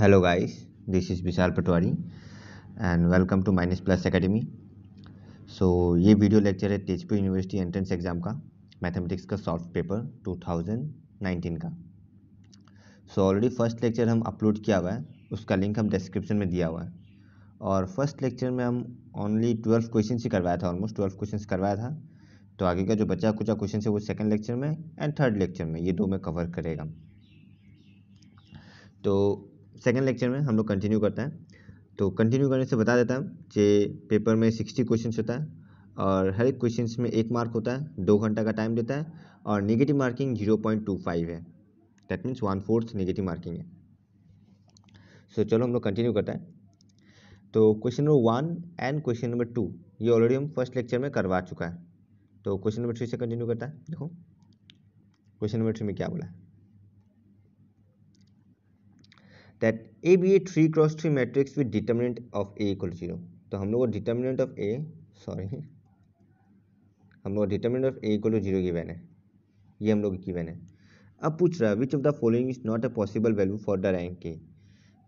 Hello guys this is Vishal Patwari and welcome to minus plus academy so ये video lecture है Tezpur university entrance exam का mathematics का solved paper 2019 का so already first lecture हम upload किया हुआ है उसका लिंक हम डिस्क्रिप्शन में दिया हुआ है और फर्स्ट लेक्चर में हम ओनली ट्वेल्व क्वेश्चन ही करवाया था ऑलमोस्ट ट्वेल्व क्वेश्चन करवाया था तो आगे का जो बचा कुछ क्वेश्चन है वो सेकेंड लेक्चर में एंड थर्ड लेक्चर में ये दो में कवर करेगा तो सेकेंड लेक्चर में हम लोग कंटिन्यू करते हैं तो कंटिन्यू करने से बता देता हूँ कि पेपर में सिक्सटी क्वेश्चन होता है और हर एक क्वेश्चन में एक मार्क होता है दो घंटा का टाइम देता है और negative marking zero point two five है that means one fourth negative marking है सो so, चलो हम लोग कंटिन्यू करते हैं तो question number one and question number two ये ऑलरेडी हम फर्स्ट लेक्चर में करवा चुका है तो क्वेश्चन नंबर थ्री से कंटिन्यू करता है देखो क्वेश्चन नंबर थ्री में क्या बोला है that A be a three cross three matrix with determinant of A equal zero तो हम लोग डिटर्मिनेंट ऑफ ए सॉरी हम लोग determinant of A equal to zero की वैन है ये हम लोग की वैन है अब पूछ रहा है which of the following is not a possible value for the rank A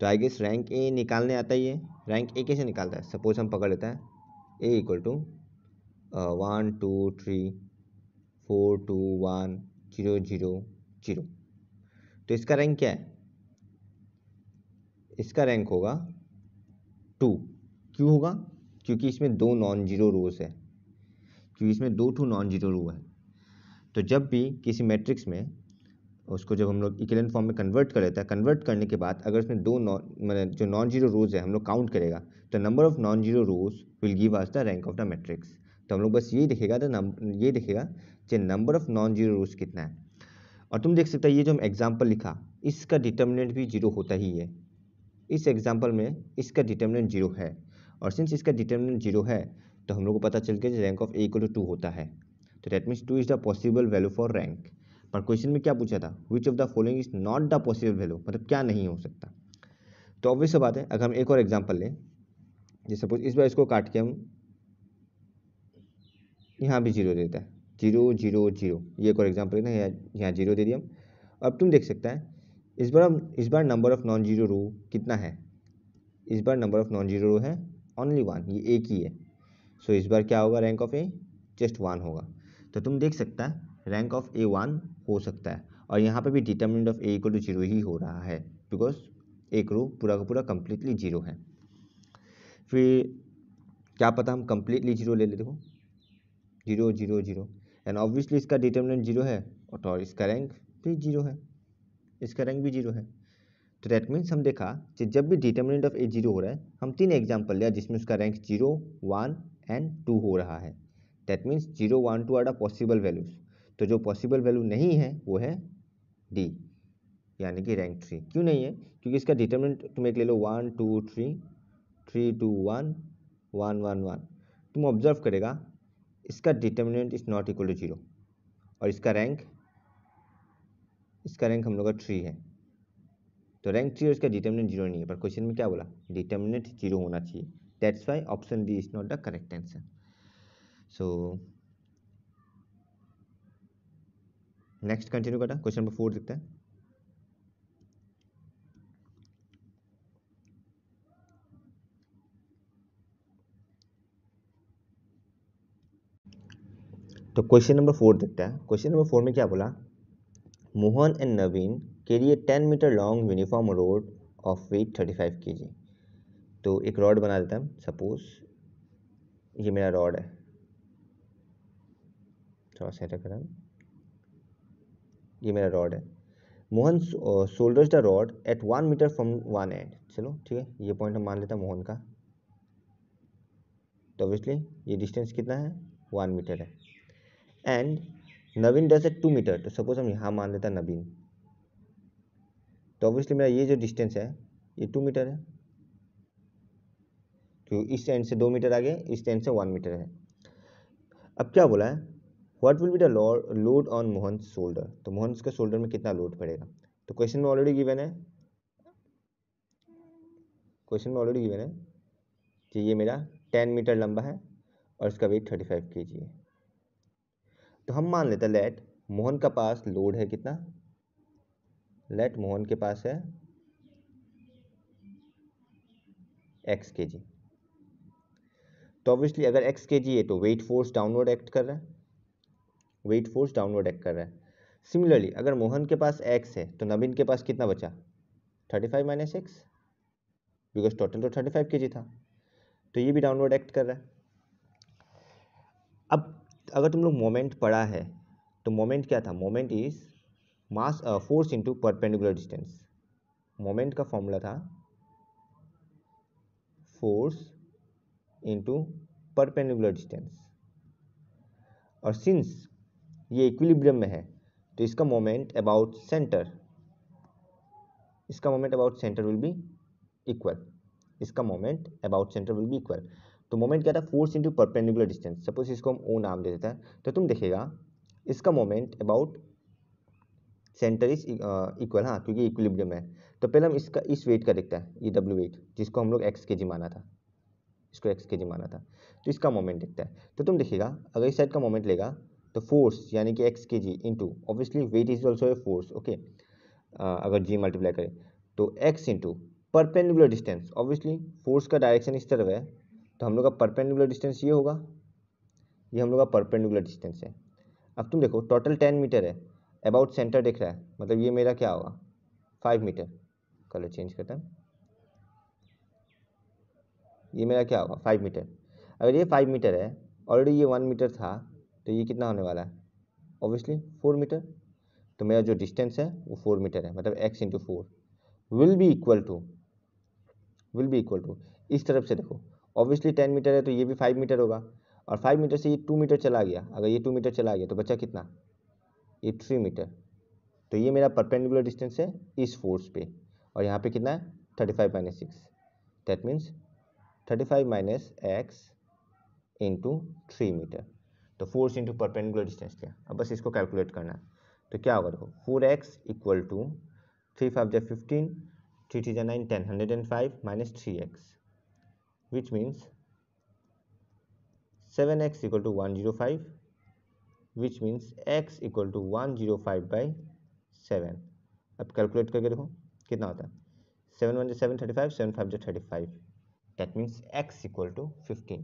तो आई गेस रैंक ए निकालने आता ही है रैंक ए कैसे निकालता है सपोज हम पकड़ लेते हैं A equal to one two three four two one zero zero zero तो इसका रैंक क्या है इसका रैंक होगा टू क्यों होगा क्योंकि इसमें दो नॉन जीरो रोज़ है क्योंकि इसमें दो टू नॉन जीरो रो है तो जब भी किसी मैट्रिक्स में उसको जब हम लोग इक्वलेंट फॉर्म में कन्वर्ट कर लेते हैं कन्वर्ट करने के बाद अगर उसमें दो नॉन जो नॉन जीरो रोज़ है हम लोग काउंट करेगा तो number of non zero rows will give us the rank of the matrix तो हम लोग बस यही देखेगा तो ये देखेगा कि number of non zero rows कितना है और तुम देख सकते हो ये जो हम एग्जाम्पल लिखा इसका डिटर्मिनेंट भी जीरो होता ही है इस एग्जाम्पल में इसका डिटर्मिनेंट जीरो है और सिंस इसका डिटर्मिनेंट जीरो है तो हम लोग को पता चल गया rank of A equal to two होता है तो that means two is the possible value for rank पर क्वेश्चन में क्या पूछा था which of the following is not the possible value मतलब क्या नहीं हो सकता तो ऑब्वियस बात है अगर हम एक और एग्जाम्पल लें जैसे सपोज इस बार इसको काट के हम यहाँ भी जीरो देता है जीरो जीरो जीरो ये एक और एग्जाम्पल लेना यहाँ जीरो दे दिया अब तुम देख सकते हैं इस बार हम इस बार number of non zero row कितना है इस बार number of non zero row है ओनली वन ये एक ही है सो so, इस बार क्या होगा rank of A just one होगा तो तुम देख सकता है रैंक ऑफ ए वन हो सकता है और यहाँ पे भी determinant of A equal to zero ही हो रहा है बिकॉज एक रो पूरा का पूरा कम्प्लीटली जीरो है फिर क्या पता हम कम्प्लीटली जीरो ले लेते हो zero zero zero and obviously इसका डिटर्मिनेंट जीरो है और तो इसका रैंक भी जीरो है इसका रैंक भी जीरो है तो दैट मीन्स हम देखा कि जब भी डिटर्मिनेंट ऑफ ए जीरो हो रहा है हम तीन एग्जाम्पल लिया जिसमें उसका rank zero one and two हो रहा है that means zero one two are possible values तो जो पॉसिबल वैल्यू नहीं है वो है डी यानी कि रैंक थ्री क्यों नहीं है क्योंकि इसका डिटर्मिनेंट तुम एक ले लो one two three three two one one one one तुम ऑब्जर्व करेगा इसका determinant is not equal to zero और इसका रैंक इसका रैंक हम लोग का थ्री है तो रैंक थ्री और इसका डिटर्मिनेंट जीरो नहीं है पर क्वेश्चन में क्या बोला डिटर्मिनेंट जीरो होना चाहिए that's why option D is not the correct answer so next continue करता क्वेश्चन नंबर फोर देखता है तो क्वेश्चन नंबर फोर देखता है क्वेश्चन नंबर फोर में क्या बोला मोहन एंड नवीन के लिए ten metre long uniform rod of weight thirty five K G तो एक रॉड बना देता हूँ सपोज ये मेरा रॉड है थोड़ा सा ये मेरा रॉड है Mohan shoulders the rod at one metre from one end चलो ठीक है ये पॉइंट हम मान लेते हैं मोहन का तो ऑब्वियसली ये डिस्टेंस कितना है वन मीटर है and Naveen does at two metre तो सपोज हम यहाँ मान लेते हैं नवीन तो ऑब्वियसली मेरा ये जो डिस्टेंस है ये टू मीटर है तो इस एंड से दो मीटर आगे इस एंड से वन मीटर है अब क्या बोला है what will be the load on Mohan shoulder तो मोहन के शोल्डर में कितना लोड पड़ेगा तो क्वेश्चन में ऑलरेडी गिवन है क्वेश्चन में ऑलरेडी गिवन है कि ये मेरा टेन मीटर लंबा है और इसका वेट थर्टी फाइव के जी है तो हम मान लेते हैं लेट मोहन का पास लोड है कितना लेट मोहन के पास है एक्स के जी तो ऑब्वियसली अगर एक्स के जी है तो वेट फोर्स डाउनवर्ड एक्ट कर रहा है वेट फोर्स डाउनवर्ड एक्ट कर रहा है सिमिलरली अगर मोहन के पास एक्स है तो नवीन के पास कितना बचा thirty five minus X because total तो थर्टी फाइव के जी था तो ये भी डाउनवर्ड एक्ट कर रहा है अब अगर तुम लोग मोमेंट पढ़ा है तो मोमेंट क्या था moment is mass force into perpendicular distance moment का फॉर्मूला था फोर्स इंटू परपेंडिकुलर डिस्टेंस और सिंस ये इक्विलिब्रियम में है तो इसका मोमेंट अबाउट सेंटर इसका moment about centre will be equal इसका moment about centre will be equal तो मोमेंट क्या था force into perpendicular distance suppose इसको हम ओ नाम दे देते हैं तो तुम देखेगा इसका moment about centre is equal हाँ क्योंकि इक्विलिब्रियम है तो पहले हम इसका इस वेट का देखते हैं ये डब्ल्यू वेट जिसको हम लोग एक्स के जी माना था इसको एक्स के जी माना था तो इसका मोमेंट देखता है तो तुम देखिएगा अगर इस साइड का मोमेंट लेगा तो फोर्स यानी कि X K G into obviously weight is also a force okay अगर जी मल्टीप्लाई करें तो X into perpendicular distance obviously force का डायरेक्शन इस तरफ है तो हम लोग का परपेंडिकुलर डिस्टेंस ये होगा ये हम लोग का परपेंडिकुलर डिस्टेंस है अब तुम देखो टोटल टेन मीटर है अबाउट सेंटर दिख रहा है मतलब ये मेरा क्या होगा फाइव मीटर कलर चेंज करते हैं ये मेरा क्या होगा फाइव मीटर अगर ये फाइव मीटर है ऑलरेडी ये वन मीटर था तो ये कितना होने वाला है ऑब्वियसली फोर मीटर तो मेरा जो डिस्टेंस है वो फोर मीटर है मतलब X into four will be equal to will be equal to इस तरफ से देखो ऑब्वियसली टेन मीटर है तो ये भी फाइव मीटर होगा और फाइव मीटर से ये टू मीटर चला गया अगर ये टू मीटर चला गया तो बच्चा कितना ये थ्री मीटर तो ये मेरा परपेंडिकुलर डिस्टेंस है इस फोर्स पे और यहाँ पे कितना है thirty five minus six that means thirty five minus X into three metre तो फोर्स इंटू परपेंडिकुलर डिस्टेंस क्या अब बस इसको कैलकुलेट करना है तो क्या होगा देखो four X equal to three five जै फिफ्टीन थ्री थ्री जै nine ten hundred and five minus three X which means 7x equal to 105 which means x equal to 105 by 7 अब कैलकुलेट करके देखो कितना होता है सेवन वन जो seven thirty five seven five जो thirty five that means X equal to fifteen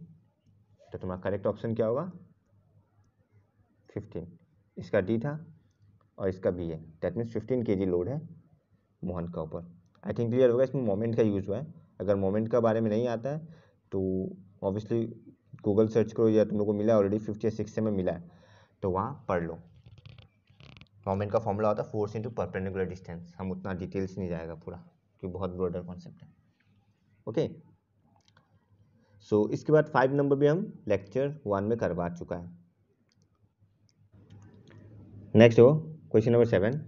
तो तुम्हारा करेक्ट ऑप्शन क्या होगा फिफ्टीन इसका डी था और इसका बी है दैट मीन्स फिफ्टीन के जी लोड है मोहन का ऊपर आई थिंक क्लियर होगा इसमें मोमेंट का यूज़ हुआ है अगर मोमेंट का बारे में नहीं आता है तो ऑब्वियसली गूगल सर्च करो या तुम लोग को मिला ऑलरेडी फिफ्टी या सिक्स में मिला है तो वहाँ पढ़ लो मोमेंट का फॉर्मूला होता है फोर्स इंटू परपेंडिकुलर डिस्टेंस हम उतना डिटेल्स नहीं जाएगा पूरा क्योंकि बहुत ब्रॉडर कॉन्सेप्ट है ओके सो so, इसके बाद फाइव नंबर भी हम लेक्चर वन में करवा चुका है नेक्स्ट हो question number seven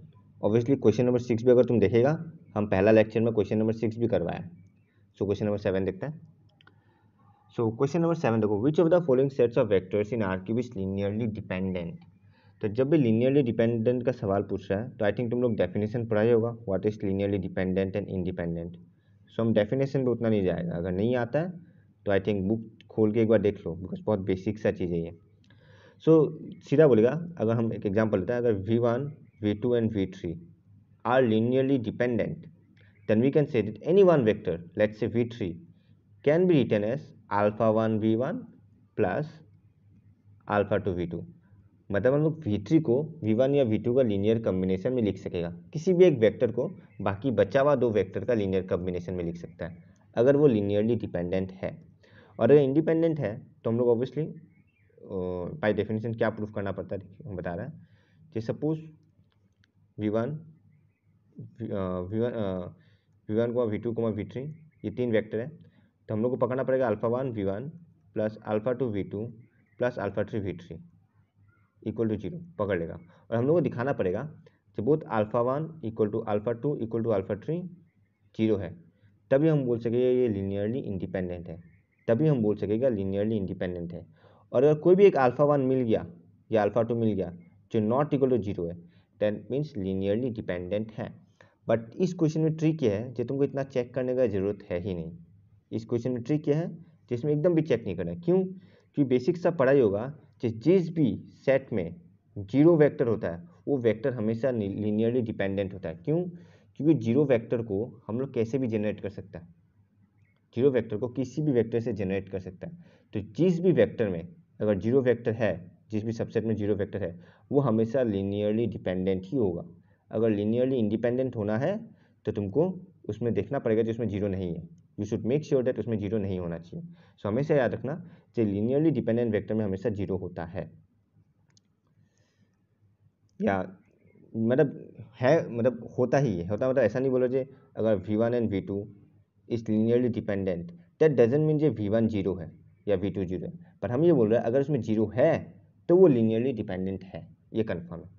obviously question number six भी अगर तुम देखेगा हम पहला लेक्चर में क्वेश्चन नंबर सिक्स भी करवाया सो क्वेश्चन नंबर सेवन देखते हैं सो क्वेश्चन नंबर सेवन देखो which of the following sets of vectors in R की विच लीनियरली डिपेंडेंट तो जब भी लीनियरली डिपेंडेंट का सवाल पूछ रहा है तो आई थिंक तुम लोग डेफिनेशन ही होगा what is linearly dependent and independent so हम डेफिनेशन पर उतना नहीं जाएगा अगर नहीं आता है तो आई थिंक बुक खोल के एक बार देख लो बिकॉज बहुत बेसिक सा चीज़ है ये सो so, सीधा बोलेगा अगर हम एक एग्जाम्पल लेते हैं अगर V one V two and V three are linearly dependent then we can say that any one vector, let's say v3, can be written as alpha 1 v1 plus alpha 2 v2. मतलब हम लोग v3 को v1 या v2 का linear combination में लिख सकेगा किसी भी एक वेक्टर को बाकी बचा हुआ दो वेक्टर का लीनियर कम्बिनेशन में लिख सकता है अगर वो लीनियरली डिपेंडेंट है और अगर इंडिपेंडेंट है तो हम लोग ऑब्वियसली बाय डेफिनेशन क्या प्रूफ करना पड़ता है हम बता रहे हैं कि suppose V one V one V one comma V two comma V three ये तीन वैक्टर है तो हम लोग को पकड़ना पड़ेगा alpha one V one plus alpha two V two plus alpha three V three equal to zero पकड़ लेगा और हम लोग को दिखाना पड़ेगा कि both alpha one equal to alpha two equal to alpha three zero है तभी हम बोल सकेंगे ये लीनियरली इंडिपेंडेंट है तभी हम बोल सकेगा लीनियरली इंडिपेंडेंट है और अगर कोई भी एक अल्फ़ा वन मिल गया या अल्फ़ा टू मिल गया जो नॉट इक्वल टू जीरो है दैट मीन्स लीनियरली डिपेंडेंट है बट इस क्वेश्चन में ट्रिक क्या है जो तुमको इतना चेक करने का ज़रूरत है ही नहीं इस क्वेश्चन में ट्रिक क्या है जिसमें इसमें एकदम भी चेक नहीं करना क्यों क्योंकि बेसिक सा पढ़ाई होगा कि जिस भी सेट में जीरो वेक्टर होता है वो वेक्टर हमेशा लीनियरली डिपेंडेंट होता है क्यों क्योंकि जीरो वेक्टर को हम लोग कैसे भी जनरेट कर सकता है जीरो वेक्टर को किसी भी वेक्टर से जनरेट कर सकता है तो जिस भी वेक्टर में अगर जीरो वेक्टर है जिस भी सबसेट में जीरो वेक्टर है वो हमेशा लीनियरली डिपेंडेंट ही होगा अगर लीनियरली इंडिपेंडेंट होना है तो तुमको उसमें देखना पड़ेगा जिसमें जीरो नहीं है you should make sure that उसमें जीरो नहीं होना चाहिए सो हमेशा याद रखना जो लीनियरली डिपेंडेंट वैक्टर में हमेशा जीरो होता है या मतलब है मतलब होता ही है होता मतलब ऐसा नहीं बोलो जे अगर V one and V two is linearly dependent that doesn't mean जे वी वन जीरो है या वी टू जीरो है पर हम ये बोल रहे हैं अगर उसमें जीरो है तो वो लीनियरली डिपेंडेंट है ये कन्फर्म है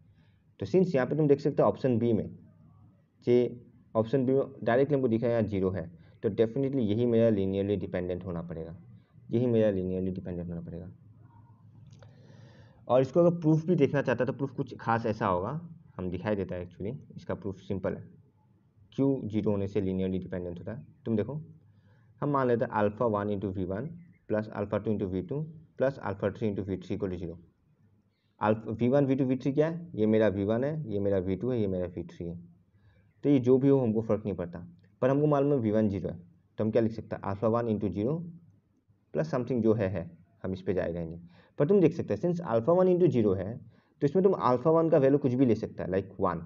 तो सिंस यहाँ पे तुम देख सकते हो ऑप्शन बी में जे ऑप्शन बी में डायरेक्टली हमको दिखाया यहाँ जीरो है तो डेफिनेटली यही मेरा लीनियरली डिपेंडेंट होना पड़ेगा यही मेरा लीनियरली डिपेंडेंट होना पड़ेगा और इसको अगर प्रूफ भी देखना चाहता है तो प्रूफ कुछ खास ऐसा होगा हम दिखाई देता है एक्चुअली इसका प्रूफ सिंपल है क्यों जीरो होने से लीनियरली डिपेंडेंट होता है तुम देखो हम मान लेते हैं alpha one into V one plus alpha two into V two plus alpha three into V three को zero V one V two V three क्या है ये मेरा वी वन है ये मेरा वी टू है ये मेरा वी थ्री है तो ये जो भी हो हमको फ़र्क नहीं पड़ता पर हमको मालूम है वी वन जीरो है तो हम क्या लिख सकते हैं alpha one into zero plus something जो है है हम इस पर जाएगा ही नहीं पर तुम देख सकते हैं since alpha one into zero है तो इसमें तुम अल्फ़ा वन का वैल्यू कुछ भी ले सकता है लाइक वन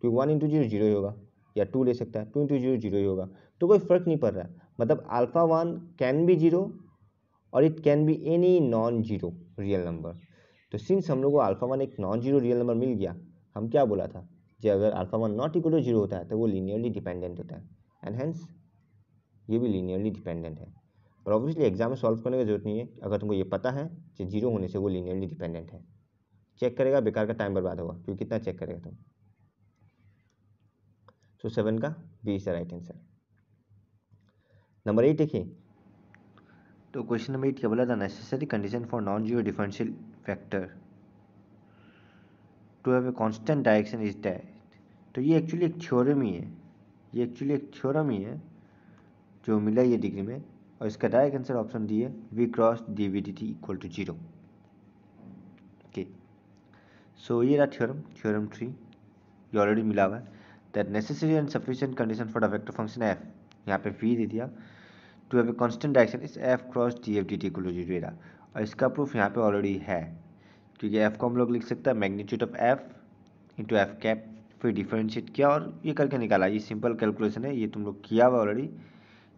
क्योंकि वन इंटू जीरो जीरो ही होगा या टू ले सकता है टू इंटू जीरो जीरो ही होगा तो कोई फ़र्क नहीं पड़ रहा है मतलब alpha one can be zero और it can be any non zero real number तो सिंस हम लोग को अल्फा वन एक नॉन जीरो रियल नंबर मिल गया हम क्या बोला था जो अगर alpha one not equal to zero होता है तो वो लीनियरली डिपेंडेंट होता है एंड हैंस ये भी लीनियरली डिपेंडेंट है और ऑब्वियसली एग्जाम में सॉल्व करने की जरूरत नहीं है अगर तुमको ये पता है कि जीरो होने से वो लीनियरली डिपेंडेंट है चेक करेगा बेकार का टाइम बर्बाद होगा क्योंकि कितना चेक करेगा तुम सो सेवन का B is the right answer number eight देखिए तो क्वेश्चन नंबर एट क्या बोला था necessary condition for non zero differential vector to have a constant direction is that तो ये एक्चुअली एक थ्योरम ही है ये एक्चुअली एक थ्योरम ही है जो मिला ये डिग्री में और इसका डायरेक्ट आंसर ऑप्शन डी है V cross D V D T equal to zero okay so ये रहा थ्योरम थ्योरम थ्री ये ऑलरेडी मिला हुआ है that necessary and sufficient condition for the vector function F यहाँ पे वी दे दिया to have a constant direction is F cross D F D T equal to zero और इसका प्रूफ यहाँ पे ऑलरेडी है क्योंकि एफ़ को हम लोग लिख सकते हैं magnitude of F into F cap फिर डिफ्रेंशिएट किया और ये करके निकाला ये सिंपल कैलकुलेशन है ये तुम लोग किया हुआ ऑलरेडी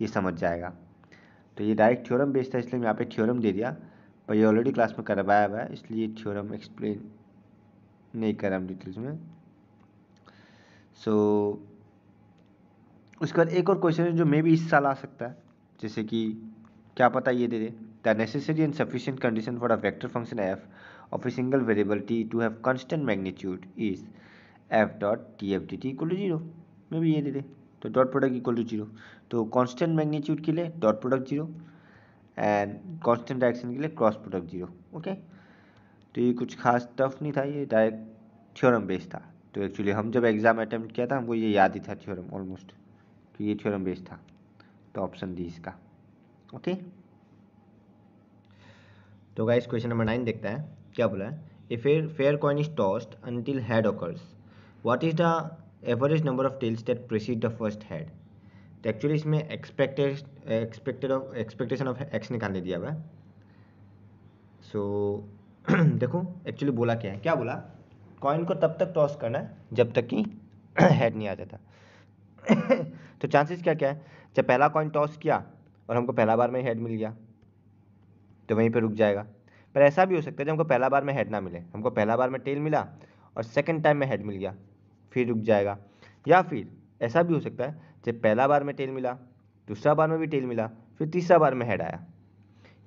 ये समझ जाएगा तो ये डायरेक्ट थ्योरम बेस्ड था इसलिए मैं यहाँ पे थ्योरम दे दिया पर ये ऑलरेडी क्लास में करवाया हुआ है इसलिए थ्योरम एक्सप्लेन नहीं करा हम डिटेल्स में सो so, उसके बाद एक और क्वेश्चन है जो मे भी इस साल आ सकता है जैसे कि क्या पता ये दे दे the necessary and sufficient condition for a vector function f of a single variable to have constant magnitude is F dot T F D dt equal to zero maybe ये दे दे तो dot product equal to zero तो constant magnitude के लिए dot product zero and constant direction के लिए cross product zero okay तो ये कुछ खास टफ नहीं था ये डायरेक्ट थ्योरम बेस्ड था तो एक्चुअली हम जब एग्ज़ाम अटेम्प्ट किया था हमको ये याद ही था थ्योरम ऑलमोस्ट तो ये थ्योरम बेस्ड था तो ऑप्शन डी इसका ओके okay? तो गाइस क्वेश्चन नंबर नाइन देखता है क्या बोला है if a fair coin is tossed until head occurs what is the average number of tails that precede the first head तो एक्चुअली इसमें expected expected of expectation of X निकालने दिया हुआ है सो देखो एक्चुअली बोला क्या है क्या बोला कॉइन को तब तक टॉस करना है जब तक कि हेड नहीं आ जाता तो चांसेस क्या क्या है जब पहला कॉइन टॉस किया और हमको पहला बार में हेड मिल गया तो वहीं पर रुक जाएगा पर ऐसा भी हो सकता है जब हमको पहला बार में हेड ना मिले हमको पहला बार में टेल मिला और सेकेंड टाइम में हेड मिल गया फिर रुक जाएगा या फिर ऐसा भी हो सकता है जब पहला बार में टेल मिला दूसरा बार में भी टेल मिला फिर तीसरा बार में हेड आया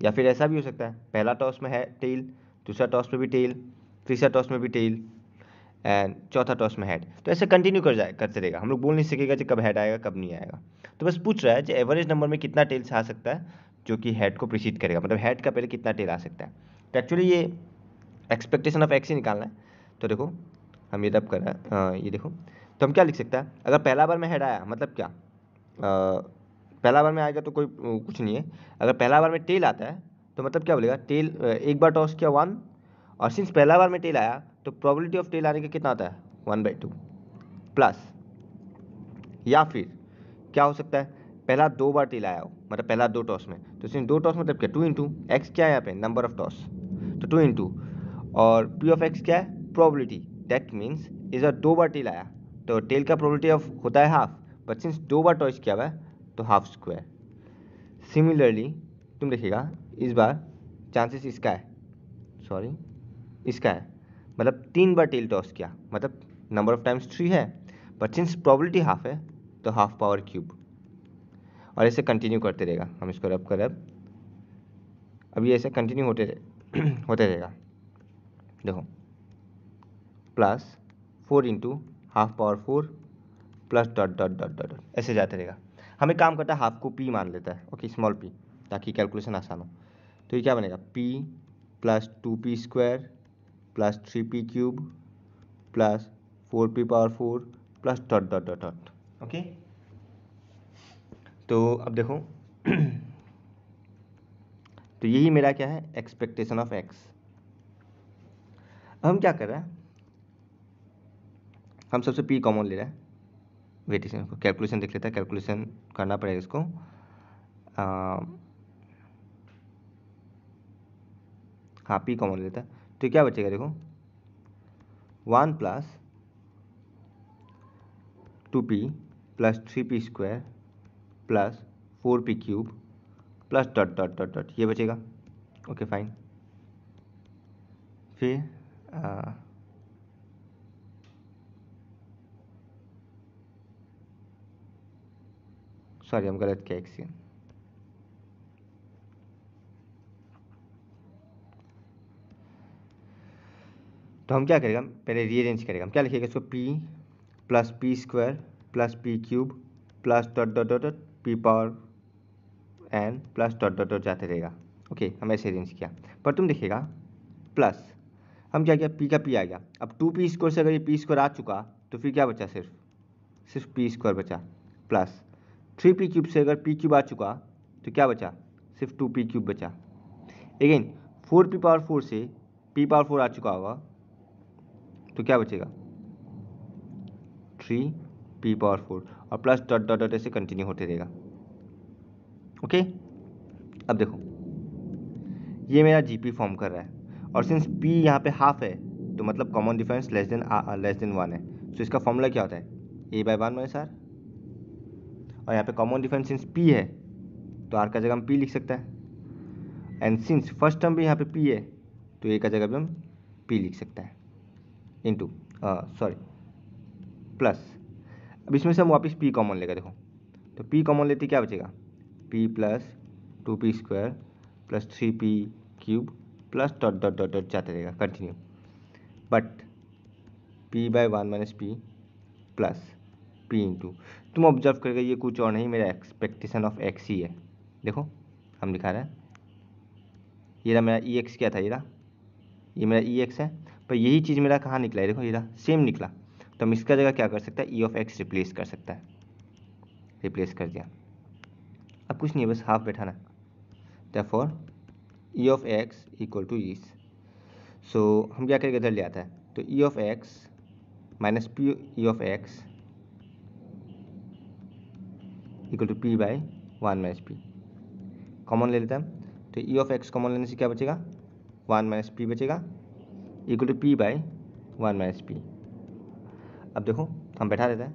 या फिर ऐसा भी हो सकता है पहला टॉस में है टेल दूसरा टॉस में भी टेल तीसरा टॉस में भी टेल एंड चौथा टॉस में हेड तो ऐसे कंटिन्यू कर जाए करते रहेगा हम लोग बोल नहीं सकेगा कि कब हेड आएगा कब नहीं आएगा तो बस पूछ रहा है कि एवरेज नंबर में कितना टेल्स आ सकता है जो कि हेड को प्रिसीड करेगा मतलब हेड का पहले कितना टेल आ सकता है तो एक्चुअली ये एक्सपेक्टेशन ऑफ एक्स ही निकालना है तो देखो हम ये तब कर रहे हैं हाँ, ये देखो तो हम क्या लिख सकते हैं अगर पहला बार में हेड आया मतलब क्या आ, पहला बार में आएगा तो कोई कुछ नहीं है अगर पहला बार में टेल आता है तो मतलब क्या बोलेगा टेल एक बार टॉस किया वन और सिंस पहला बार में टेल आया तो प्रॉबिलिटी ऑफ टेल आने का कितना आता है वन बाई टू प्लस या फिर क्या हो सकता है पहला दो बार टीला आया हो मतलब पहला दो टॉस में तो इसमें दो टॉस मतलब क्या टू इंटू एक्स क्या है यहाँ पे नंबर ऑफ टॉस तो टू इंटू और पी ऑफ एक्स क्या है probability that means is a दो बार टेल आया तो टेल का प्रॉबिलिटी ऑफ होता है हाफ बट सिंस दो बार टॉस किया हुआ है तो हाफ स्क्वायर सिमिलरली तुम देखिएगा इस बार चांसेस इसका है सॉरी इसका है मतलब तीन बार टेल टॉस किया मतलब नंबर ऑफ टाइम्स थ्री है बट सिंस प्रॉबिलिटी हाफ है तो हाफ पावर क्यूब और ऐसे कंटिन्यू करते रहेगा हम इसको रब कर रब अभी ऐसे कंटिन्यू होते रहे, होते रहेगा देखो plus four into half power four plus dot dot dot dot ऐसे जाते रहेगा हमें काम करता है हाफ को पी मान लेता है ओके स्मॉल पी ताकि कैलकुलेशन आसान हो तो ये क्या बनेगा P plus two P square plus three P cube plus four P power four plus dot dot dot dot okay तो अब देखो तो यही मेरा क्या है एक्सपेक्टेशन ऑफ एक्स हम क्या कर रहे हैं हम सबसे पी कॉमन ले रहे हैं वेटेशन को कैलकुलेशन देख लेते हैं कैलकुलेशन करना पड़ेगा इसको हाँ पी कॉमन लेता है तो क्या बचेगा देखो one plus two P plus three P square plus four P cube plus dot dot dot dot ये बचेगा ओके फाइन फिर सॉरी हम गलत क्या एक सीन तो हम क्या करेगा पहले रीअरेंज करेगा हम क्या लिखेगा इसको P plus P square plus P cube plus dot dot dot P power N plus dot dot dot जाते रहेगा ओके हम ऐसे अरेंज किया पर तुम देखिएगा प्लस हम क्या किया पी का पी आ गया अब टू पी स्क्वायर से अगर ये पी स्क्वायर आ चुका तो फिर क्या बचा सिर्फ सिर्फ पी स्क्वायर बचा प्लस थ्री पी क्यूब से अगर पी क्यूब आ चुका तो क्या बचा सिर्फ टू पी क्यूब बचा again four P power four से पी पावर फोर आ चुका होगा तो क्या बचेगा थ्री पी पावर फोर और प्लस डॉट डॉट डॉट ऐसे कंटिन्यू होते रहेगा ओके अब देखो ये मेरा पी फॉर्म कर रहा है और सिंस पी यहाँ पे हाफ है तो मतलब common difference less than less than one है सो so इसका फॉर्मूला क्या होता है A by one minus R और यहाँ पे कॉमन डिफरेंस सिंस पी है तो आर का जगह हम पी लिख सकते हैं एंड सिंस फर्स्ट टर्म भी यहाँ पे पी है तो ए का जगह भी हम पी लिख सकते हैं टू सॉरी प्लस अब इसमें से हम वापस पी कॉमन लेकर देखो तो पी कॉमन लेते क्या बचेगा P plus two P square plus three P cube plus dot dot dot dot जाता रहेगा continue but P by one minus P plus P into तुम ऑब्जर्व करके ये कुछ और नहीं मेरा एक्सपेक्टेशन ऑफ एक्स ही है देखो हम दिखा रहे हैं ये रहा मेरा ई e एक्स क्या था ये रहा ये मेरा ई e एक्स है पर यही चीज़ मेरा कहाँ निकला है देखो ये रहा सेम निकला तो हम इसका जगह क्या कर सकते हैं ई ऑफ एक्स रिप्लेस कर सकता है रिप्लेस कर दिया अब कुछ नहीं है बस हाफ बैठाना for E of x equal to is so हम क्या करके इधर ले आता है तो E of X minus P E of x equal to P by one minus P common ले लेते हैं तो ई ऑफ एक्स कॉमन लेने से क्या बचेगा वन माइनस पी बचेगा equal to P by one minus P अब देखो हम बैठा देते हैं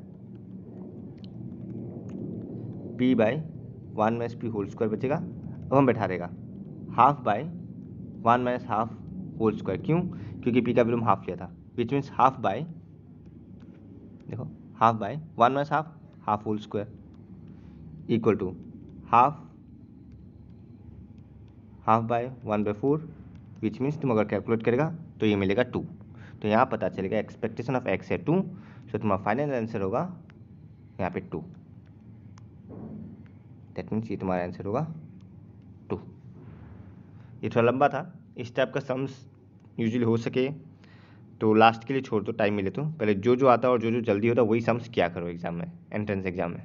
P by one minus P whole square बचेगा अब हम बैठा देगा half by one minus half whole square क्यों क्योंकि पी का वैल्यू हाफ लिया था विच मीन्स हाफ बाई देखो half by one minus half half whole square equal to half half by one by four which means तुम अगर calculate करेगा तो ये मिलेगा टू तो यहाँ पता चलेगा एक्सपेक्टेशन ऑफ एक्स है टू तो तुम्हारा फाइनल आंसर होगा यहाँ पे टू दैट मीन्स ये तुम्हारा आंसर होगा टू ये थोड़ा लंबा था इस टाइप का सम्स यूजली हो सके तो लास्ट के लिए छोड़ दो टाइम मिले तो पहले जो जो आता है और जो जो जल्दी होता है वही सम्स क्या करो एग्ज़ाम में एंट्रेंस एग्ज़ाम में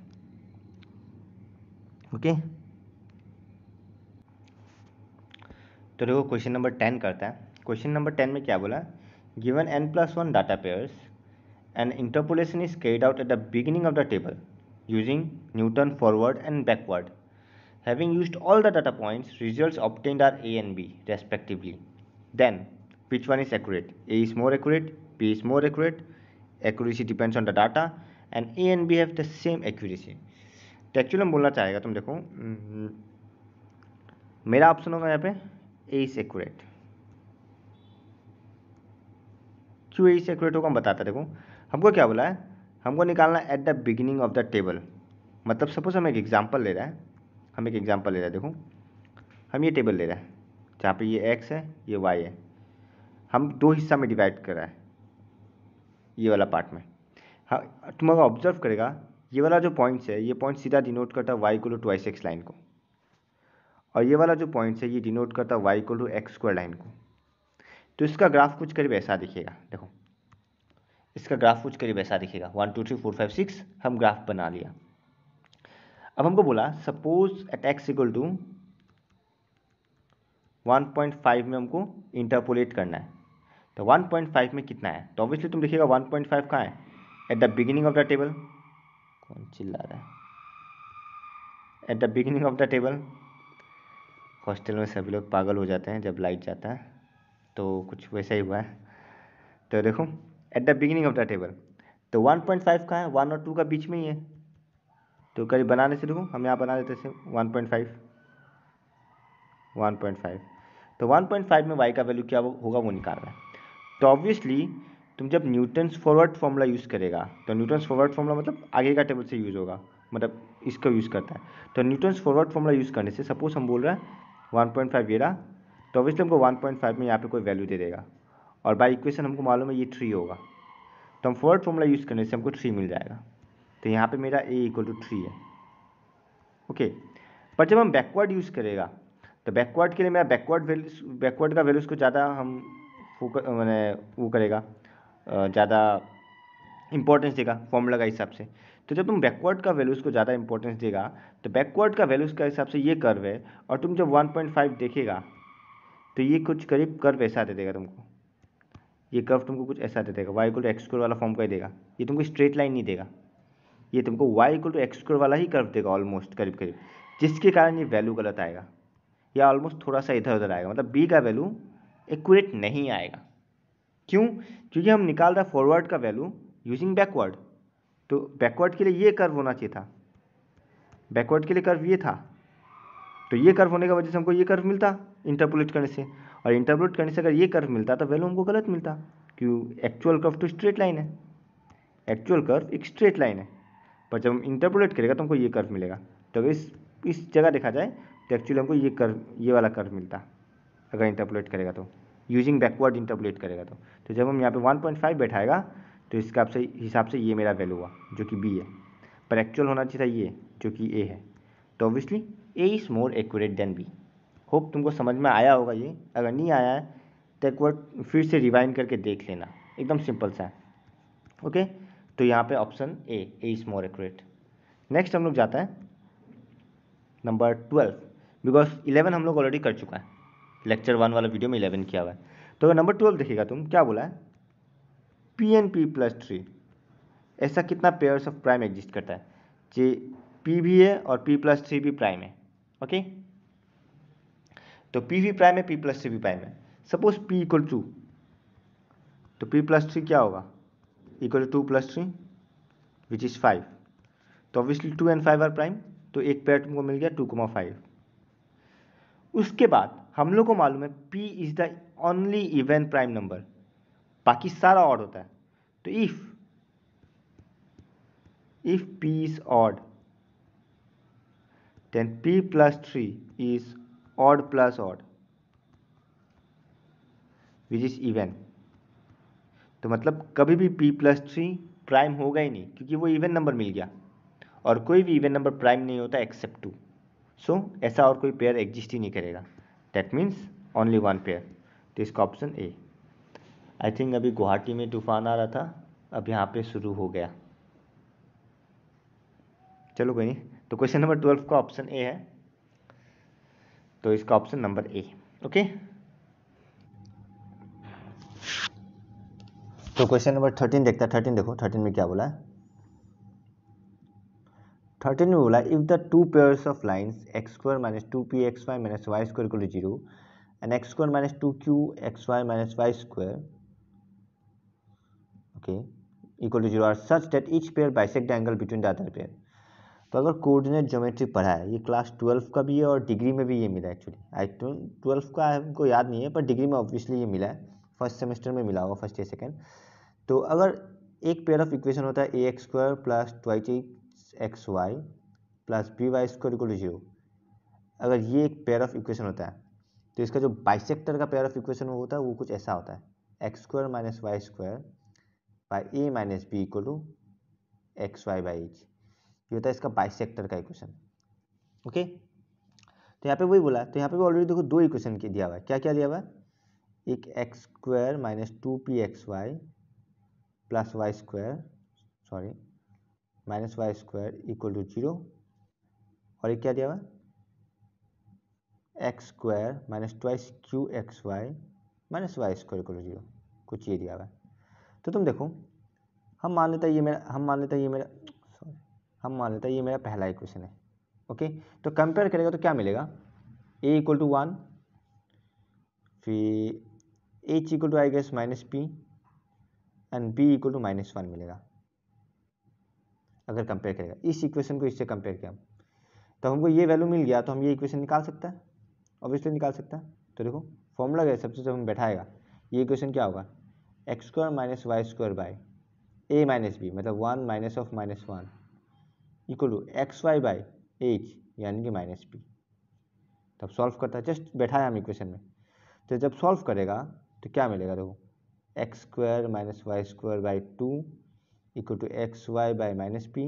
ओके तो देखो क्वेश्चन नंबर टेन करता है क्वेश्चन नंबर टेन में क्या बोला given N plus one data pairs An interpolation is carried out at the beginning of the table using Newton forward and backward. Having used all the data points, results obtained are A and B respectively. Then, which one is accurate? A is more accurate, B is more accurate. Accuracy depends on the data and A and B have the same accuracy. तो actually हम बोलना चाहेगा तुम देखो मेरा option होगा यहाँ पे ए इज एक्यूरेट क्यों ए इज एक्यूरेट होगा हम बताते देखो हमको क्या बोला है हमको निकालना है at the beginning of the table मतलब सपोज हम एक एग्जाम्पल ले रहे हैं हम एक एग्जाम्पल ले रहे हैं देखो हम ये टेबल ले रहे हैं जहाँ पे ये एक्स है ये वाई है हम दो हिस्सा में डिवाइड कर रहे हैं ये वाला पार्ट में हाँ तुम अगर ऑब्जर्व करेगा ये वाला जो पॉइंट्स है ये पॉइंट सीधा डिनोट करता है वाई को लो वाई एक्स लाइन को और ये वाला जो पॉइंट्स है ये डिनोट करता है वाई को लो एक्स स्क्वायर लाइन को तो इसका ग्राफ कुछ करीब ऐसा दिखेगा देखो इसका ग्राफ कुछ करीब ऐसा दिखेगा one two three four five six हम ग्राफ बना लिया अब हमको बोला suppose at x equal to one point five में हमको इंटरपोलेट करना है तो वन पॉइंट फाइव में कितना है तो ऑब्वियसली तुम लिखेगा वन पॉइंट फाइव कहाँ है at the beginning of the table कौन चिल्ला रहा है at the beginning of the table hostel में सभी लोग पागल हो जाते हैं जब लाइट जाता है तो कुछ वैसा ही हुआ है तो देखो at the beginning of the table तो वन पॉइंट फाइव का है वन और टू का बीच में ही है तो करीब बनाने से रुको हम यहाँ बना देते हैं one point five one point five तो वन पॉइंट फाइव में वाई का वैल्यू क्या होगा वो निकाल रहा है तो ऑब्वियसली तुम जब न्यूटन्स फॉरवर्ड फॉर्मूला यूज़ करेगा तो न्यूटन्स फॉरवर्ड फॉर्मूला मतलब आगे का टेबल से यूज़ होगा मतलब इसका यूज़ करता है तो न्यूटन्स फॉरवर्ड फॉर्मूला यूज़ करने से सपोज हम बोल रहे हैं वन पॉइंट फाइव ये रहा तो ऑब्वियसली हमको वन पॉइंट फाइव में यहाँ पे कोई वैल्यू दे देगा और बाई इक्वेशन हमको मालूम है ये थ्री होगा तो हम फॉर्वर्ड फॉर्मूला यूज़ करने से हमको थ्री मिल जाएगा तो यहाँ पे मेरा ए इक्वल टू थ्री है ओके पर जब हम बैकवर्ड यूज़ करेगा तो बैकवर्ड के लिए मेरा बैकवर्ड वैल्यू बैकवर्ड का वैल्यूज़ को ज़्यादा हम फोकस मैंने वो करेगा ज़्यादा इंपॉर्टेंस देगा फॉर्मूला का हिसाब से तो जब तुम बैकवर्ड का वैल्यूज़ को ज़्यादा इंपॉर्टेंस देगा तो बैकवर्ड का वैल्यूज़ का हिसाब से ये कर्व है और तुम जब 1.5 देखेगा तो ये कुछ करीब कर्व ऐसा दे देगा तुमको ये कर्व तुमको कुछ ऐसा दे देगा Y equal to X square वाला फॉर्म का ही देगा ये तुमको स्ट्रेट लाइन नहीं देगा ये तुमको Y equal to X square वाला ही कर्व देगा ऑलमोस्ट करीब करीब जिसके कारण ये वैल्यू गलत आएगा या ऑलमोस्ट थोड़ा सा इधर उधर आएगा मतलब बी का वैल्यू एक्यूरेट नहीं आएगा क्यों क्योंकि हम निकाल रहे फॉरवर्ड का वैल्यू यूजिंग बैकवर्ड तो बैकवर्ड के लिए ये कर्व होना चाहिए था बैकवर्ड के लिए कर्व ये था तो ये कर्व होने की वजह से हमको ये कर्व मिलता इंटरपोलेट करने से और इंटरपोलेट करने से अगर ये कर्व मिलता तो वैल्यू हमको गलत मिलता क्यों एक्चुअल कर्व तो स्ट्रेट लाइन है एक्चुअल कर्व एक स्ट्रेट लाइन है पर जब हम इंटरपोलेट करेगा तो हमको ये कर्व मिलेगा तो अगर इस इस जगह देखा जाए तो एक्चुअली हमको ये कर्व ये वाला कर्व मिलता अगर इंटरपोलेट करेगा तो यूजिंग बैकवर्ड इंटरपोलेट करेगा तो तो जब हम यहाँ पे 1.5 बैठाएगा तो इसके आपसे हिसाब से ये मेरा वैल्यू हुआ जो कि बी है पर एक्चुअल होना चाहिए ये जो कि ए है तो obviously A is more accurate than B hope तुमको समझ में आया होगा ये अगर नहीं आया है तो एक बार फिर से रिवाइंड करके देख लेना एकदम सिंपल सा है ओके तो यहाँ पे option A A is more accurate next हम लोग जाते हैं नंबर ट्वेल्व बिकॉज इलेवन हम लोग ऑलरेडी कर चुका है लेक्चर वन वाला वीडियो में इलेवन किया हुआ है तो नंबर ट्वेल्व देखेगा तुम क्या बोला है P N P plus three ऐसा कितना पेयर्स ऑफ प्राइम एग्जिस्ट करता है जी पी भी है और पी प्लस थ्री भी प्राइम है ओके तो पी वी प्राइम है पी प्लस थ्री वी प्राइम है सपोज पी इक्वल टू तो पी प्लस थ्री क्या होगा equal to plus three which is five तो obviously two and five are prime तो एक पेयर तुमको मिल गया टू कोमा फाइव उसके बाद हम लोग को मालूम है P is the only even prime number बाकी सारा ऑड होता है तो if if p is odd then p plus three is odd plus odd which is even तो मतलब कभी भी p प्लस थ्री प्राइम होगा ही नहीं क्योंकि वो इवन नंबर मिल गया और कोई भी इवन नंबर प्राइम नहीं होता एक्सेप्ट टू सो ऐसा और कोई पेयर एग्जिस्ट ही नहीं करेगा that means only one pair तो इसका ऑप्शन ए आई थिंक अभी गुवाहाटी में तूफान आ रहा था अब यहाँ पे शुरू हो गया चलो कोई नहीं तो क्वेश्चन नंबर ट्वेल्व का ऑप्शन ए है तो इसका ऑप्शन नंबर ए ओके तो क्वेश्चन नंबर थर्टीन देखता है थर्टीन देखो थर्टीन में क्या बोला है थर्टीन में बोला if the two pairs of lines X square minus two P X Y minus Y square equal to zero and X square minus two Q X Y minus Y square okay equal to zero are such that each pair bisect angle between the other pair तो अगर coordinate geometry पढ़ा है ये class twelve का भी है और degree में भी ये मिला है एक्चुअली आई ट्वेल्व का हमको याद नहीं है पर डिग्री में ऑब्वियसली ये मिला है फर्स्ट सेमेस्टर में मिला होगा फर्स्ट या सेकेंड तो अगर एक पेयर ऑफ इक्वेशन होता है A X square plus twice X Y plus B Y square equal to zero अगर ये एक पेयर ऑफ इक्वेशन होता है तो इसका जो बाइसेक्टर का पेयर ऑफ इक्वेशन होता है वो कुछ ऐसा होता है X square minus Y square by A minus B equal to x Y by H ये होता है इसका बाई सेक्टर का इक्वेशन ओके तो यहाँ पे वही बोला तो यहाँ पे भी ऑलरेडी देखो दो इक्वेशन के दिया हुआ है क्या क्या दिया हुआ है एक X square minus two P X Y plus Y square sorry minus Y square equal to zero और एक क्या दिया हुआ है X square minus twice Q X Y minus Y square equal to zero कुछ ये दिया हुआ है तो तुम देखो हम मान लेते हैं ये मेरा हम मान लेते हैं ये मेरा हम मान लेते हैं ये मेरा पहला इक्वेशन है ओके तो कंपेयर करेगा तो क्या मिलेगा ए इक्वल टू वन फिर H equal to I guess minus P and B equal to minus one मिलेगा अगर कंपेयर करेगा इस इक्वेशन को इससे कंपेयर किया तो हमको ये वैल्यू मिल गया तो हम ये इक्वेशन निकाल सकते हैं ऑब्वियसली निकाल सकते हैं तो देखो फॉर्मूला क्या सबसे जब हम बैठाएगा ये इक्वेशन क्या होगा x square minus Y square by A minus b मतलब one minus of minus one equal to x Y by h यानी कि माइनस पी तब सॉल्व करता है जस्ट बैठा है हम इक्वेशन में तो जब सॉल्व करेगा तो क्या मिलेगा देखो x square minus Y square by two equal to x Y by minus p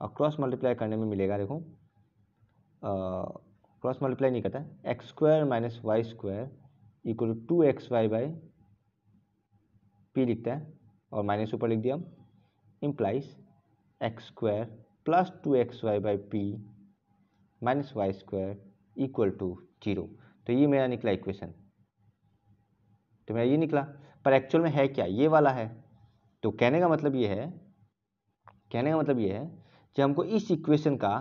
और क्रॉस मल्टीप्लाई करने में मिलेगा देखो क्रॉस मल्टीप्लाई नहीं करता x square minus Y square equal to two x Y by p लिखता है और माइनस ऊपर लिख दिया हम implies x square plus two x Y by p minus Y square equal to zero तो ये मेरा निकला इक्वेशन तो मेरा ये निकला पर एक्चुअल में है क्या ये वाला है तो कहने का मतलब ये है कहने का मतलब ये है कि हमको इस इक्वेशन का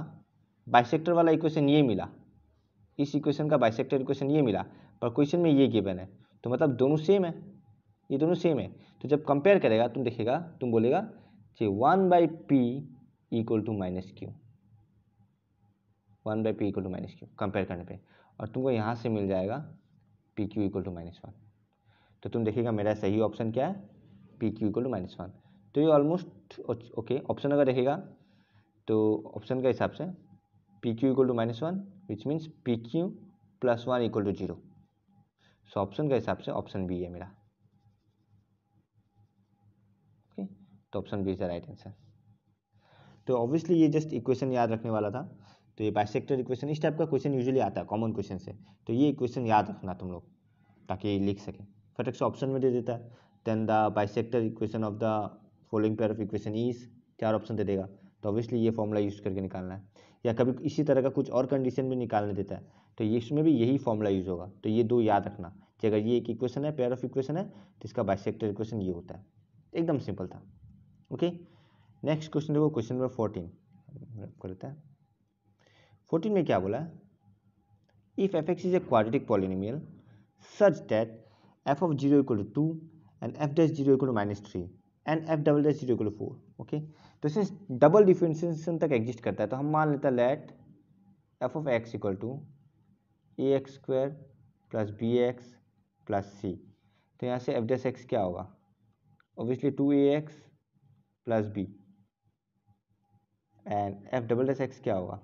बाइसेक्टर वाला इक्वेशन ये मिला इस इक्वेशन का बाइसेक्टर इक्वेशन ये मिला पर क्वेश्चन में ये गिवन है तो मतलब दोनों सेम है ये दोनों सेम है तो जब कंपेयर करेगा तुम देखेगा तुम बोलेगा कि one by p equal to minus q one by p equal to minus q compare करने पे और तुमको यहाँ से मिल जाएगा p q equal to minus one तो तुम देखिएगा मेरा सही ऑप्शन क्या है p q equal to minus one तो ये ऑलमोस्ट ओके ऑप्शन अगर देखेगा तो ऑप्शन के हिसाब से p q equal to minus one which means p q plus one equal to zero so option के हिसाब से ऑप्शन बी है मेरा ओके तो option B is the right answer तो ऑब्वियसली ये जस्ट इक्वेशन याद रखने वाला था तो ये बाइसेक्टर इक्वेशन इस टाइप का क्वेश्चन यूजुअली आता है कॉमन क्वेश्चन से तो ये इक्वेशन याद रखना तुम लोग ताकि लिख सकें फटक से ऑप्शन में दे देता है then the bisector equation of the following pair of equation is चार ऑप्शन दे देगा तो ऑब्वियसली ये फॉर्मूला यूज़ करके निकालना है या कभी इसी तरह का कुछ और कंडीशन भी निकालने देता है तो इसमें भी यही फॉर्मूला यूज़ होगा तो ये दो याद रखना कि अगर ये एक इक्वेशन है पेयर ऑफ इक्वेशन है तो इसका बाइसेक्टर इक्वेशन ये होता है एकदम सिंपल था ओके नेक्स्ट क्वेश्चन देखो क्वेश्चन नंबर फोर्टीन करते हैं फोर्टीन में क्या बोला if f x is a quadratic polynomial such that f of zero equal to two and f dash zero equal to minus three and f double dash zero equal to four okay तो since double differentiation तक exist करता है तो हम मान लेते हैं let f of x equal to a X square plus b x plus c तो यहाँ से एफ डैश एक्स क्या होगा obviously two a x plus b and f double dash x क्या होगा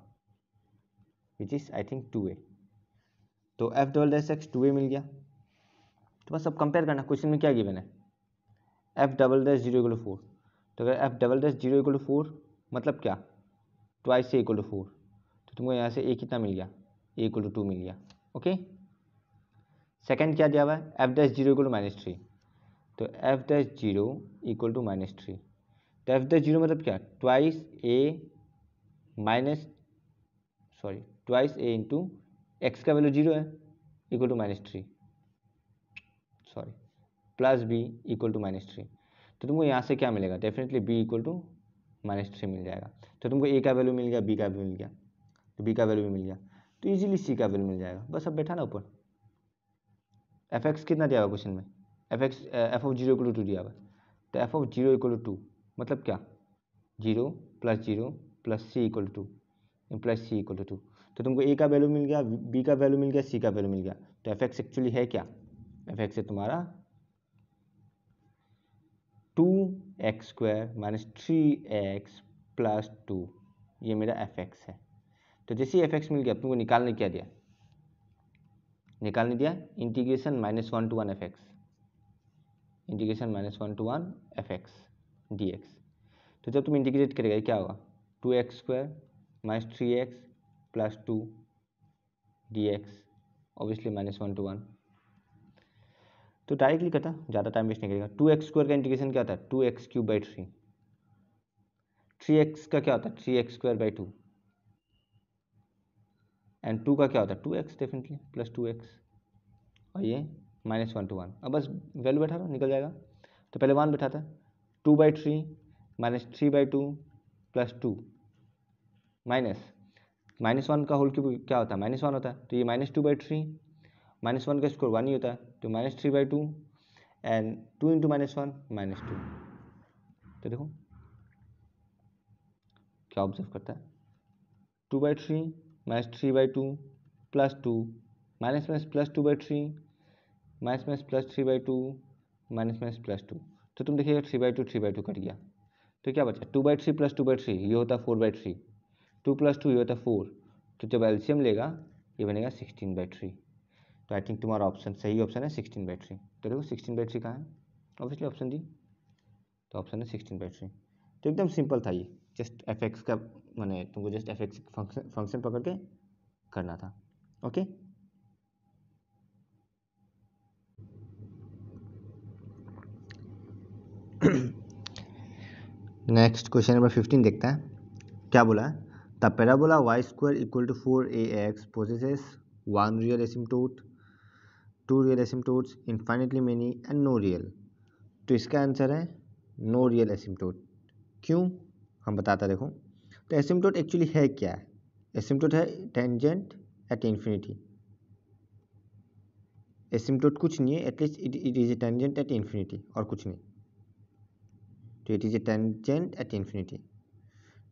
which is I think two a तो f double dash x two a मिल गया तो बस अब कंपेयर करना क्वेश्चन में क्या गिवन है f double dash zero equal four तो अगर f double dash zero equal four मतलब क्या twice a equal to four तो तुमको यहाँ से ए कितना मिल गया ए इक्वल टू टू मिल गया ओके सेकेंड क्या दिया हुआ है f dash zero equal to minus three तो f dash zero equal to minus three तो एफ डैश जीरो मतलब क्या twice a minus sorry twice a into x का वैल्यू जीरो है equal to minus three sorry plus b equal to minus three तो तुमको यहाँ से क्या मिलेगा definitely b equal to minus three मिल जाएगा तो तुमको ए का वैल्यू मिल गया बी का भी मिल गया तो बी का वैल्यू भी मिल गया तो इजीली सी का वैल्यू मिल जाएगा बस अब बैठा ना ऊपर एफ एक्स कितना दिया हुआ क्वेश्चन में f x f of zero equal to two दिया हुआ तो f of zero equal to two मतलब क्या zero plus zero plus c equal to plus c equal to two तो तुमको ए का वैल्यू मिल गया बी का वैल्यू मिल गया सी का वैल्यू मिल गया तो एफ एक्स एक्चुअली है क्या एफ एक्स है तुम्हारा two x square minus three x plus two ये मेरा एफ एक्स है तो जैसे ही एफ एक्स मिल गया तुमको निकालने क्या दिया निकालने दिया integration minus one to one f x integration minus one to one f x d x तो जब तुम इंटीग्रेट करेगा क्या होगा two x square minus three x plus two d x obviously minus one to one तो directly है ज़्यादा time waste नहीं करेगा टू एक्स स्क्वायर का इंटीग्रेशन क्या होता है two x cube by three three x का क्या होता है three x square by two and two का क्या होता है two x definitely plus two x और ये माइनस वन टू वन अब बस वैल्यू बैठा दो निकल जाएगा तो पहले वन बैठा था two by three minus three by two plus two minus minus one का होल क्यूब क्या होता है माइनस वन होता है तो ये minus two by three minus one का स्क्वायर वन ही होता है तो minus three by two and two into minus one minus two तो देखो क्या ऑब्जर्व करता है two by three minus three by two plus two minus minus plus two by three minus minus plus three by two minus minus plus two तो तुम देखिएगा three by two three by two cut गया तो क्या बचा two by three plus two by three ये होता है four by three two plus two ये होता है फोर तो जब एल्शियम लेगा ये बनेगा सिक्सटीन बाई थ्री तो आई थिंक तुम्हारा ऑप्शन सही ऑप्शन है सिक्सटीन बाई थ्री तो देखो सिक्सटीन बाई थ्री कहाँ है ऑब्वियसली ऑप्शन डी तो ऑप्शन है सिक्सटीन बाई थ्री तो एकदम सिंपल था ये जस्ट एफ एक्स का मैंने तुमको just f x function function पकड़ के करना था okay next question number fifteen देखते हैं क्या बोला है The parabola y square equal to 4ax possesses one real asymptote, two real asymptotes, infinitely many and no real. तो इसका आंसर है नो रियल एसिम्टोट क्यों हम बताते देखो तो एसिम्टोट एक्चुअली है क्या है एसिम्टोट है टेंजेंट एट इन्फिनिटी एसिम्टोट कुछ नहीं है at least it it is a tangent at infinity और कुछ नहीं तो it is a tangent at infinity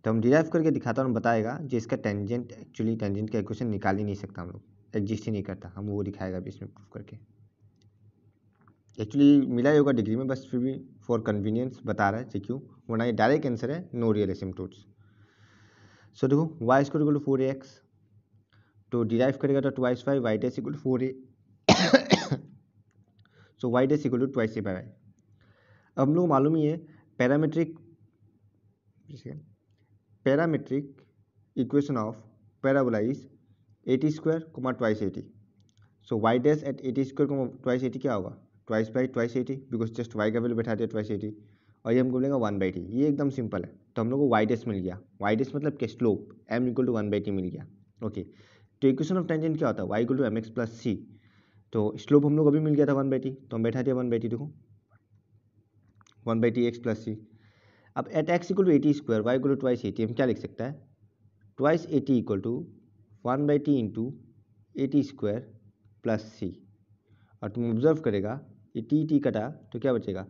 तो हम डिराइव करके दिखाता हूँ बताएगा जो इसका टेंजेंट एक्चुअली टेंजेंट का इक्वेशन निकाल ही नहीं सकता हम लोग एग्जिस्ट ही नहीं करता हम वो दिखाएगा अभी इसमें प्रूव करके एक्चुअली मिला ही होगा डिग्री में बस फिर भी फॉर कन्वीनियंस बता रहा है जे वरना ये डायरेक्ट आंसर है नो रियल एसिम्टोट्स सो देखो y square equal to four a x तो डिराइव करेगा तो twice y y dash equal to four a so y dash equal to twice a by y अब लोग मालूम ही है parametric parametric equation of parabola is 80 square comma twice 80 so y dash at 80 square comma twice a t क्या होगा twice by twice a t because just y का value बैठा दिया ट्वाइस एटी और ये हमको मिलेगा वन बाई टी ये एकदम सिंपल है तो हम लोग को वाई डेस मिल गया वाई डेस मतलब क्या slope m equal to one by t मिल गया ओके तो इक्वेशन ऑफ टेंजेंट क्या होता है y equal to m x plus c तो स्लोप हम लोग अभी मिल गया था वन बाई टी तो हम बैठा दिया वन बाई टी देखो one by t x plus c अब at x equal to a t square y equal to twice a t हम क्या लिख सकता है twice a t equal to one by t into a t square plus c और तुम observe करेगा ये टी टी कटा तो क्या बचेगा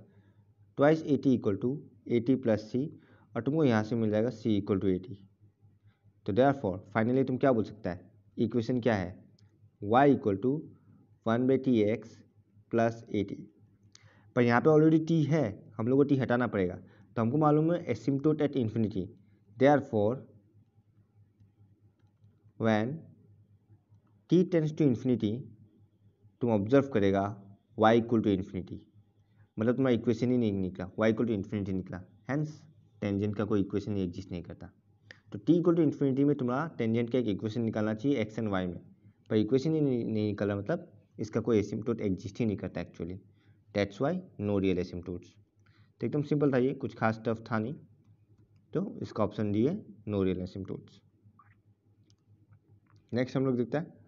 twice a t equal to a t plus c और तुमको यहाँ से मिल जाएगा सी इक्वल टू एटी तो डेयर फॉर फाइनली तुम क्या बोल सकता है इक्वेशन क्या है y equal to one by t x plus a t पर यहाँ पे ऑलरेडी टी है हम लोग को टी हटाना पड़ेगा तो हमको मालूम है asymptote at infinity they are for when t tends to infinity तुम ऑब्जर्व करेगा वाई इक्वल टू इन्फिनिटी मतलब तुम्हारा इक्वेशन ही नहीं निकला वाई इक्वल टू इन्फिनिटी निकला हैंस टेंजेंट का कोई इक्वेशन एग्जिस्ट नहीं करता तो टी इक्वल टू इन्फिनिटी में तुम्हारा टेंजेंट का एक इक्वेशन निकालना चाहिए एक्स एंड वाई में पर इक्वेशन ही नहीं, नहीं निकला मतलब इसका कोई एसिम्टोट एग्जिस्ट ही नहीं करता actually that's why no real asymptotes तो एकदम सिंपल था ये कुछ खास टफ था नहीं तो इसका ऑप्शन डी है नो रियल एसिम्टोट्स नेक्स्ट हम लोग देखते हैं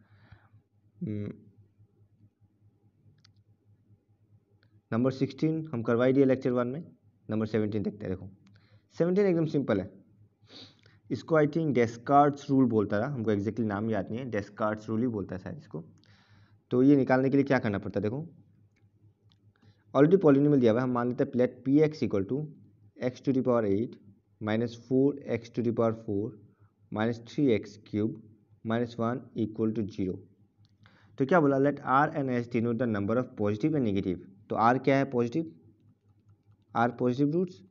नंबर hmm. सिक्सटीन हम करवाई दिए लेक्चर वन में नंबर सेवनटीन देखते हैं देखो सेवनटीन एकदम सिंपल है इसको आई थिंक डेस्कार्ड्स रूल बोलता था हमको एग्जैक्टली नाम याद नहीं है डेस्कार्ड्स रूल ही बोलता है शायद इसको तो ये निकालने के लिए क्या करना पड़ता है देखो ऑलरेडी पॉलिनोमियल दिया हुआ है हम मान लेते हैं let p x equal to x to the power eight minus four x to the power four minus three x cube minus one equal to zero तो क्या बोला let r and s note the number of positive and negative तो r क्या है positive r positive roots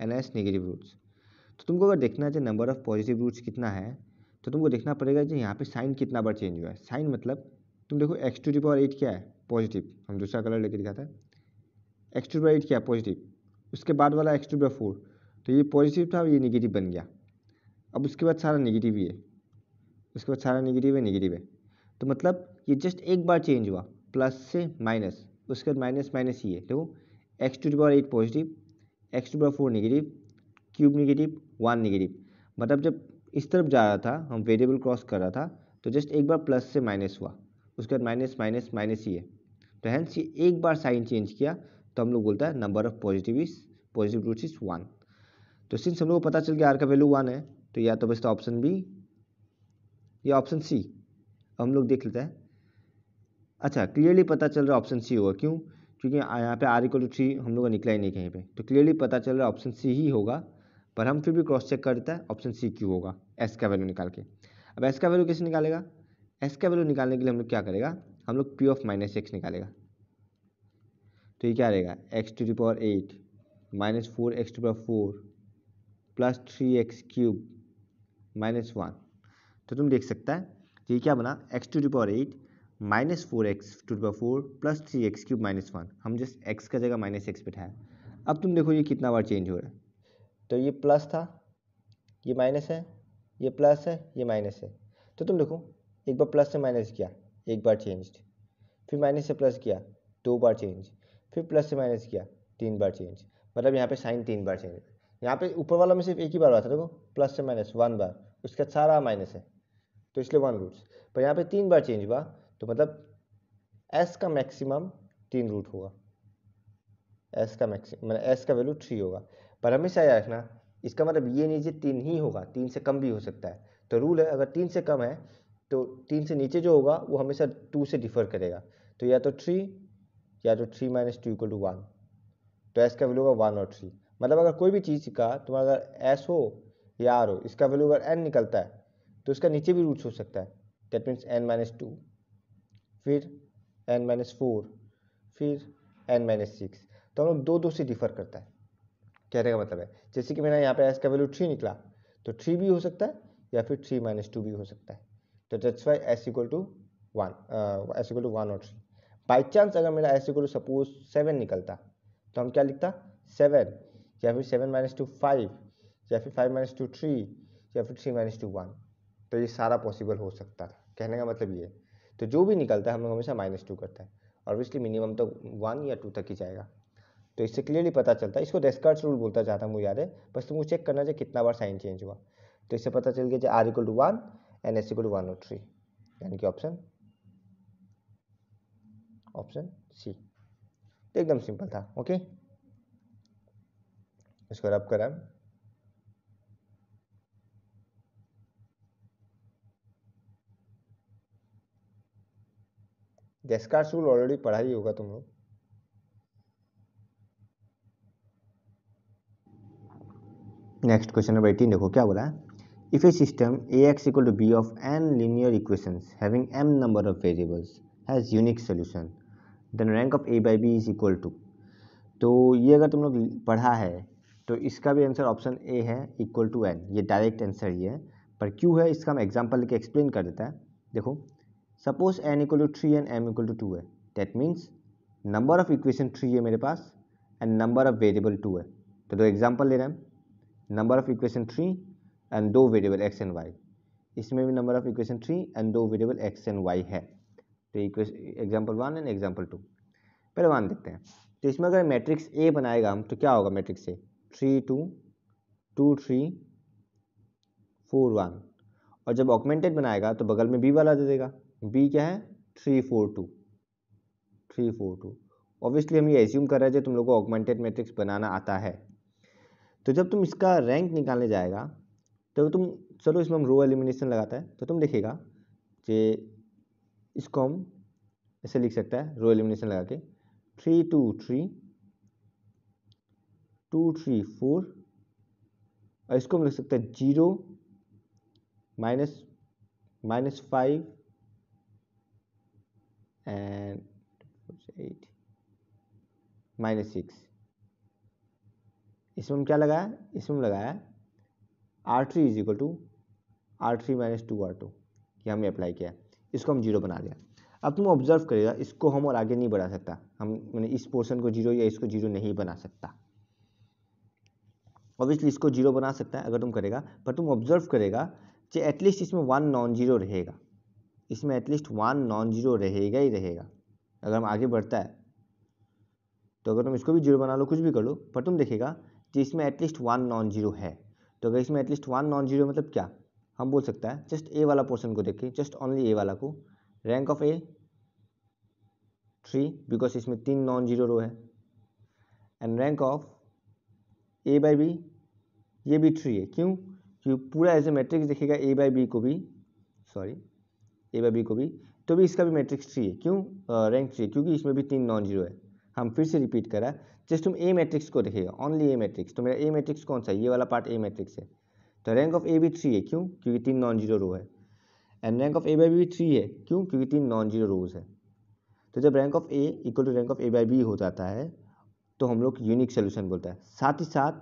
and s negative roots तो तुमको अगर देखना चाहिए नंबर ऑफ पॉजिटिव रूट्स कितना है तो तुमको देखना पड़ेगा कि यहाँ पे साइन कितना बार चेंज हुआ है साइन मतलब तुम देखो x to the power eight क्या है पॉजिटिव हम दूसरा कलर लेके दिखाते हैं एक्स टू बाई एट क्या पॉजिटिव उसके बाद वाला एक्स टू बाई फोर तो ये पॉजिटिव था ये निगेटिव बन गया अब उसके बाद सारा निगेटिव ही है उसके बाद सारा निगेटिव है निगेटिव है तो मतलब ये जस्ट एक बार चेंज हुआ प्लस से माइनस उसके बाद माइनस माइनस ही है देखो x to power eight positive x to power four negative cube negative one negative मतलब जब इस तरफ जा रहा था हम वेरिएबल क्रॉस कर रहा था तो जस्ट एक बार प्लस से माइनस हुआ उसके बाद माइनस माइनस माइनस ही है तो हैंस ये एक बार साइन चेंज किया तो हम लोग बोलता है number of positive is positive root is one तो सिंस हम लोग को पता चल गया आर का वैल्यू वन है तो या तो तो ऑप्शन बी या ऑप्शन सी हम लोग देख लेते हैं अच्छा क्लियरली पता चल रहा है ऑप्शन सी होगा क्यों क्योंकि यहाँ पे आर इक्वल टू थ्री हम लोग का निकला ही नहीं कहीं पे तो क्लियरली पता चल रहा है ऑप्शन सी ही होगा पर हम फिर भी क्रॉस चेक करते हैं ऑप्शन सी क्यों होगा एस का वैल्यू निकाल के अब एस का वैल्यू कैसे निकालेगा एस का वैल्यू निकालने के लिए हम लोग क्या करेगा हम लोग पी ऑफ माइनस एक्स निकालेगा तो ये क्या रहेगा x to power eight minus four x to power four plus three x cube minus one तो तुम देख सकता है तो ये क्या बना x to power eight minus four x to power four plus three x cube minus one हम जस्ट एक्स का जगह माइनस एक्स बैठाया अब तुम देखो ये कितना बार चेंज हो रहा है तो ये प्लस था ये माइनस है ये प्लस है ये माइनस है तो तुम देखो एक बार प्लस से माइनस किया एक बार चेंज फिर माइनस से प्लस किया दो बार चेंज फिर प्लस से माइनस किया तीन बार चेंज मतलब यहाँ पे साइन तीन बार चेंज यहाँ पे ऊपर वाला में सिर्फ एक ही बार हुआ था देखो प्लस से माइनस वन बार उसका सारा माइनस है तो इसलिए वन रूट्स पर यहाँ पे तीन बार चेंज हुआ तो मतलब एस का मैक्सिमम तीन रूट होगा एस का मैक्सिम मतलब एस का वैल्यू थ्री होगा पर हमेशा याद रखना इसका मतलब ये नीचे तीन ही होगा तीन से कम भी हो सकता है तो रूल है अगर तीन से कम है तो तीन से नीचे जो होगा वो हमेशा टू से डिफर करेगा तो या तो थ्री या तो three minus two equal to one तो एस का वैल्यू होगा वन और थ्री मतलब अगर कोई भी चीज़ का तुम्हारा अगर एस हो या आर हो इसका वैल्यू अगर एन निकलता है तो इसका नीचे भी रूट्स हो सकता है that means n minus two फिर एन माइनस फोर फिर एन माइनस सिक्स तो हम लोग दो दो से डिफर करता है कहने का मतलब है जैसे कि मैंने यहाँ पे एस का वैल्यू थ्री निकला तो थ्री भी हो सकता है या फिर थ्री माइनस टू भी हो सकता है तो that's why s equal to one s equal to one और थ्री बाई चांस अगर मेरा ऐसे करो सपोज सेवन निकलता तो हम क्या लिखता सेवन या फिर सेवन माइनस टू फाइव या फिर फाइव माइनस टू थ्री या फिर थ्री माइनस टू वन तो ये सारा पॉसिबल हो सकता था कहने का मतलब ये तो जो भी निकलता है हम लोग हमेशा माइनस टू करते हैं ऑब्वियसली मिनिमम तो वन या टू तक ही जाएगा तो इससे क्लियरली पता चलता है इसको डेस्कर्ट्स रूल बोलता जाता मुझे याद है बस तुमको चेक करना चाहिए कितना बार साइन चेंज हुआ तो इससे पता चल गया r equal to one n s equal to one और थ्री यानी कि ऑप्शन ऑप्शन सी तो एकदम सिंपल था ओके इसको रब करा डेस्कार्स रूल ऑलरेडी पढ़ा ही होगा तुम लोग नेक्स्ट क्वेश्चन नंबर एटीन देखो क्या बोला if a system A x equal to B of n linear equations having m number of variables has unique solution then rank of A by B is equal to तो ये अगर तुम लोग पढ़ा है तो इसका भी आंसर ऑप्शन ए है इक्वल टू एन ये डायरेक्ट आंसर ही है पर क्यों है इसका हम एग्जाम्पल लेके एक्सप्लेन कर देता है देखो suppose n equal to three and m equal to two है that means number of equation three है मेरे पास and number of variable two है तो दो एग्जाम्पल ले रहे हैं number of equation three and दो वेरिएबल एक्स एंड वाई इसमें भी number of equation three and दो वेरिएबल एक्स एंड वाई है तो example one and example two पहले वन देखते हैं तो इसमें अगर मैट्रिक्स ए बनाएगा हम तो क्या होगा मैट्रिक्स से three two two three four one और जब ऑगमेंटेड बनाएगा तो बगल में बी वाला दे देगा बी क्या है three four two three four two obviously हम ये एज्यूम कर रहे थे तुम लोग को ऑगमेंटेड मैट्रिक्स बनाना आता है तो जब तुम इसका रैंक निकालने जाएगा तो तुम चलो इसमें हम रो एलिमिनेशन लगाता है तो तुम देखेगा कि इसको हम ऐसे लिख सकते हैं रो एलिमिनेशन लगा के three two three two three four और इसको हम लिख सकते हैं zero minus minus five and eight minus six इसमें हम क्या लगाया इसमें हम लगाया R three is equal to R three minus two R two ये हमें अप्लाई किया इसको हम जीरो बना दिया अब तुम ऑब्जर्व करेगा इसको हम और आगे नहीं बढ़ा सकता हम मैंने इस पोर्शन को जीरो या इसको जीरो नहीं बना सकता ऑब्वियसली इसको जीरो बना सकता है अगर तुम करेगा पर तुम ऑब्जर्व करेगा कि एटलीस्ट इसमें वन नॉन जीरो रहेगा इसमें एटलीस्ट वन नॉन जीरो रहेगा ही रहेगा अगर हम आगे बढ़ता है तो अगर तुम इसको भी जीरो बना लो कुछ भी कर लो पर तुम देखेगा कि इसमें एटलीस्ट वन नॉन जीरो है तो अगर इसमें एटलीस्ट वन नॉन जीरो मतलब क्या हम बोल सकते हैं जस्ट ए वाला पोर्शन को देखें जस्ट ऑनली ए वाला को rank of A three because इसमें तीन नॉन जीरो रो है and rank of A by B ये भी थ्री है क्यों क्योंकि पूरा एज ए मैट्रिक्स देखेगा ए बाई बी को भी सॉरी ए बाई बी को भी तो भी इसका भी मैट्रिक्स थ्री है क्यों रैंक थ्री क्योंकि इसमें भी तीन नॉन जीरो है हम फिर से रिपीट करा जस्ट तुम ए मैट्रिक्स को देखेगा ओनली ए मैट्रिक्स तो मेरा ए मैट्रिक्स कौन सा है ये वाला पार्ट ए मैट्रिक्स है तो रैंक ऑफ ए भी थ्री है क्यों क्योंकि तीन नॉन जीरो रो है and rank of A by B भी थ्री है क्यों क्योंकि तीन नॉन जीरो रोज है तो जब rank of A equal to rank of A by B हो जाता है तो हम लोग यूनिक सोल्यूशन बोलता है साथ ही साथ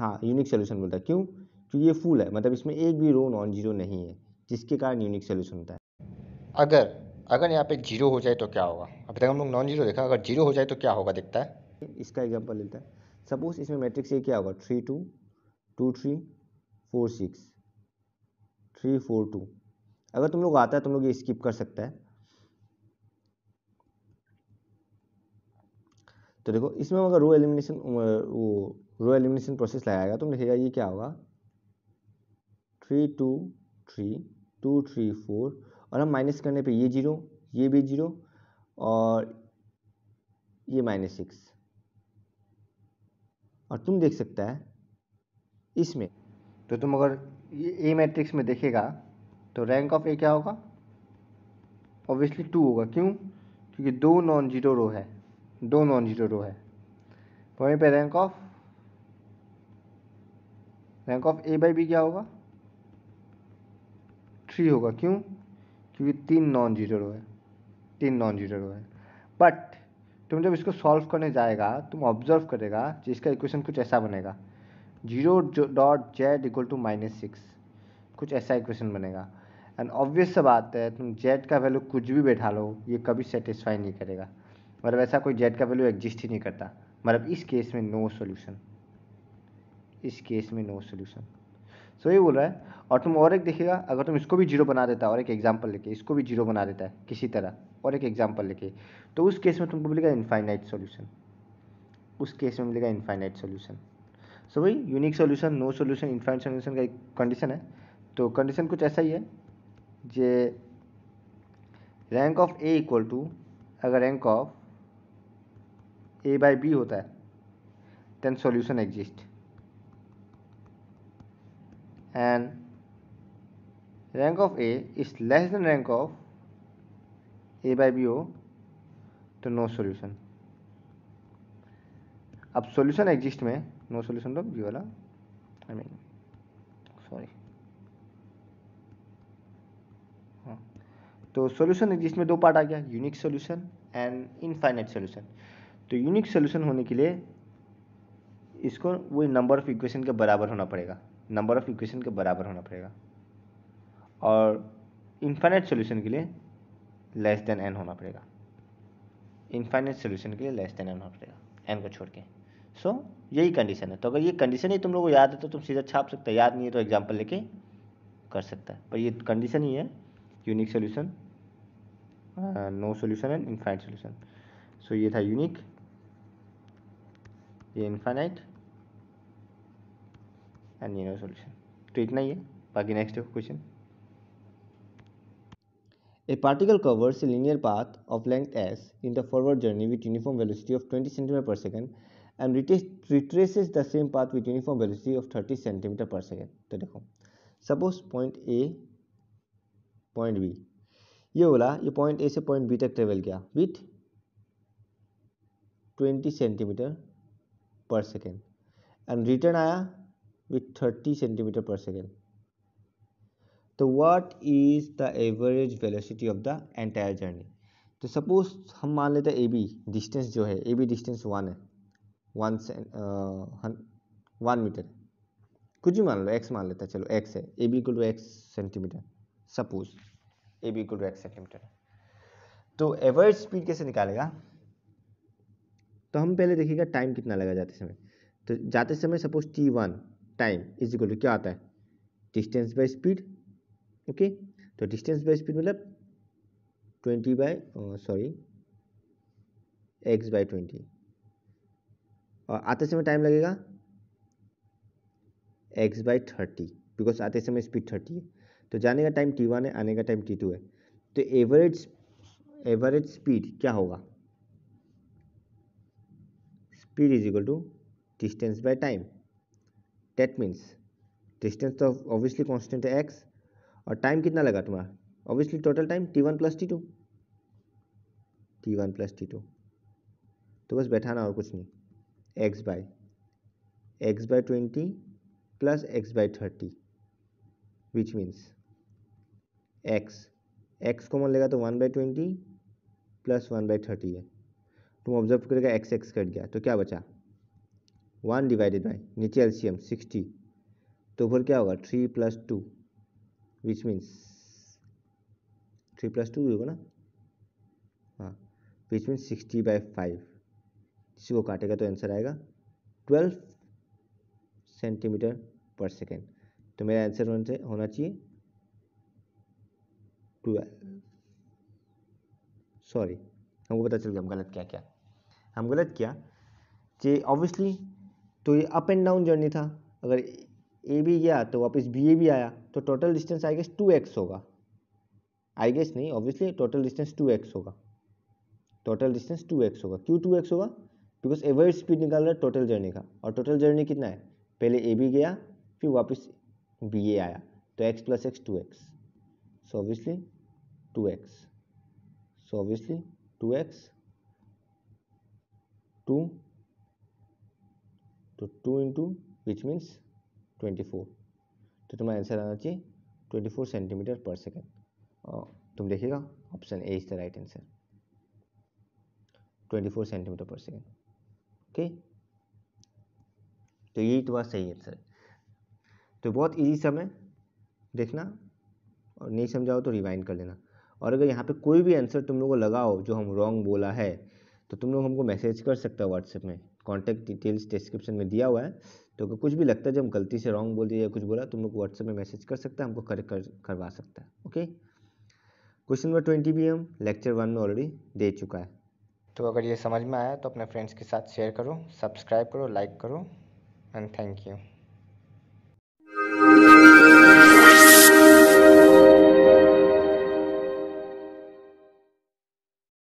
हाँ यूनिक सोल्यूशन बोलता है क्यों क्योंकि ये फुल है मतलब इसमें एक भी रो नॉन जीरो नहीं है जिसके कारण यूनिक सोल्यूशन होता है अगर अगर यहाँ पे जीरो हो जाए तो क्या होगा अभी तक हम लोग नॉन जीरो देखा अगर जीरो हो जाए तो क्या होगा दिखता है इसका एग्जाम्पल लेता है सपोज इसमें मैट्रिक्स ए क्या होगा three two two three four six three four two अगर तुम लोग आता है तुम लोग ये स्किप कर सकता है तो देखो इसमें अगर रो एलिमिनेशन वो रो एलिमिनेशन प्रोसेस लगाएगा तुम तो देखेगा ये क्या होगा three two three two three four और हम माइनस करने पे ये जीरो ये भी जीरो और ये माइनस सिक्स और तुम देख सकता है इसमें तो तुम अगर ये ए मैट्रिक्स में देखेगा तो रैंक ऑफ ए क्या होगा ऑब्वियसली टू होगा क्यों क्योंकि दो नॉन जीरो रो है दो नॉन जीरो रो है तो वहीं पर rank of rank of A by B क्या होगा थ्री होगा क्यों क्योंकि तीन नॉन जीरो रो है तीन नॉन जीरो रो है बट तुम जब इसको सॉल्व करने जाएगा तुम ऑब्जर्व करेगा जिसका तो इक्वेशन कुछ ऐसा बनेगा zero dot z equal to minus six कुछ ऐसा इक्वेशन बनेगा एंड ऑब्वियस सा बात है तुम जेड का वैल्यू कुछ भी बैठा लो ये कभी सेटिस्फाई नहीं करेगा मतलब ऐसा कोई जेड का वैल्यू एग्जिस्ट ही नहीं करता मतलब इस केस में नो सोल्यूशन इस केस में नो सोल्यूशन सो ये बोल रहा है और तुम और एक देखिएगा अगर तुम इसको भी जीरो बना देता है और एक एग्जाम्पल लेके इसको भी जीरो बना देता है किसी तरह और एक एग्जाम्पल लेके तो उस केस में तुमको मिलेगा इन्फाइनाइट सोल्यूशन उस केस में मिलेगा इन्फाइनाइट सोल्यूशन सो वही unique solution no solution infinite solution का एक कंडीशन है तो कंडीशन कुछ ऐसा ही है जे rank of A equal to अगर rank of A by B होता है then solution exist and rank of A is less than rank of A by B हो तो नो सोल्यूशन अब सोल्यूशन एग्जिस्ट में no solution of Viola I mean sorry हाँ। तो solution जिसमें दो पार्ट आ गया unique solution and infinite solution तो यूनिक सोल्यूशन होने के लिए इसको वो नंबर ऑफ इक्वेशन के बराबर होना पड़ेगा नंबर ऑफ इक्वेशन के बराबर होना पड़ेगा और इनफाइनाइट सोल्यूशन के लिए लेस देन एन होना पड़ेगा इनफाइनाइट सोल्यूशन के लिए लेस देन एन होना पड़ेगा एन को छोड़ के सो यही कंडीशन है तो अगर ये कंडीशन ही तुम लोग को याद है तो तुम सीधा छाप सकते याद नहीं है तो एग्जाम्पल लेके कर सकता है पर ये कंडीशन ही है unique solution no solution and infinite solution so ये था यूनिक ये इनफाइनाइट एंड ये नो सोल्यूशन तो इतना ही है बाकी next question a particle covers linear path of length s in the forward journey with uniform velocity of twenty centimetre per second and retraces the same path with uniform velocity of thirty centimetre per second तो देखो suppose point A point B ये बोला ये point A से point B तक travel किया with twenty centimetre per second and return आया with thirty centimetre per second तो what is the average velocity of the entire journey तो suppose हम मान लेते हैं ए बी डिस्टेंस जो है ए बी डिस्टेंस वन है वन से वन मीटर कुछ भी मान लो एक्स मान लेता है चलो एक्स है A B equal to x centimetre suppose A B equal to x centimetre तो एवरेज स्पीड कैसे निकालेगा तो हम पहले देखिएगा टाइम कितना लगा जाते समय तो जाते समय suppose t one time is equal to क्या आता है डिस्टेंस बाय स्पीड ओके तो डिस्टेंस बाय स्पीड मतलब twenty by sorry x by twenty और आते समय टाइम लगेगा एक्स बाई थर्टी बिकॉज आते समय स्पीड थर्टी है तो जाने का टाइम टी वन है आने का टाइम टी टू है तो एवरेज एवरेज स्पीड क्या होगा speed is equal to distance by time that means distance तो ऑब्वियसली कॉन्स्टेंट है एक्स और टाइम कितना लगा तुम्हारा obviously total time t one plus t two t one plus t two तो बस बैठाना और कुछ नहीं x by x by twenty plus x by thirty which means x x common लेगा तो one by twenty plus one by thirty है तुम ऑब्जर्व करेगा एक्स एक्स कट गया तो क्या बचा वन डिवाइडेड बाई नीचे एलसीएम सिक्सटी तो फिर क्या होगा three plus two which means three plus two होगा ना हाँ which means sixty by five इसी को काटेगा तो आंसर आएगा ट्वेल्व सेंटीमीटर पर सेकेंड तो मेरा आंसर होना चाहिए ट्वेल्व सॉरी हमको पता चल गया हम गलत क्या क्या हम गलत क्या कि ऑब्वियसली तो ये अप एंड डाउन जर्नी था अगर ए भी गया तो वापस बी ए भी आया तो total distance I guess two x होगा आई गेस नहीं obviously total distance two x होगा टोटल डिस्टेंस टू एक्स होगा क्यों टू एक्स होगा बिकॉज एवरेज स्पीड निकाल रहा है टोटल जर्नी का और टोटल जर्नी कितना है पहले ए बी गया फिर वापस बी ए आया तो x plus x two x so obviously two x so obviously two x two तो two into which means twenty four तो तुम्हारा आंसर आना चाहिए twenty four centimetre per second तुम देखिएगा option A is the right answer twenty four centimetre per second okay तो यही तो बात सही आंसर सर तो बहुत ईजी सम है देखना और नहीं समझाओ तो रिवाइंड कर लेना और अगर यहाँ पे कोई भी आंसर तुम लोगों को लगाओ जो हम रॉन्ग बोला है तो तुम लोग हमको मैसेज कर सकते हो व्हाट्सएप में कॉन्टैक्ट डिटेल्स डिस्क्रिप्शन में दिया हुआ है तो अगर कुछ भी लगता है जब हम गलती से रॉन्ग बोल दिया या कुछ बोला तुम लोग व्हाट्सएप में मैसेज कर सकते हैं हमको कर, कर करवा सकता है ओके क्वेश्चन नंबर ट्वेंटी भी हम लेक्चर वन में ऑलरेडी दे चुका है तो अगर ये समझ में आया तो अपने फ्रेंड्स के साथ शेयर करो सब्सक्राइब करो लाइक करो एंड थैंक यू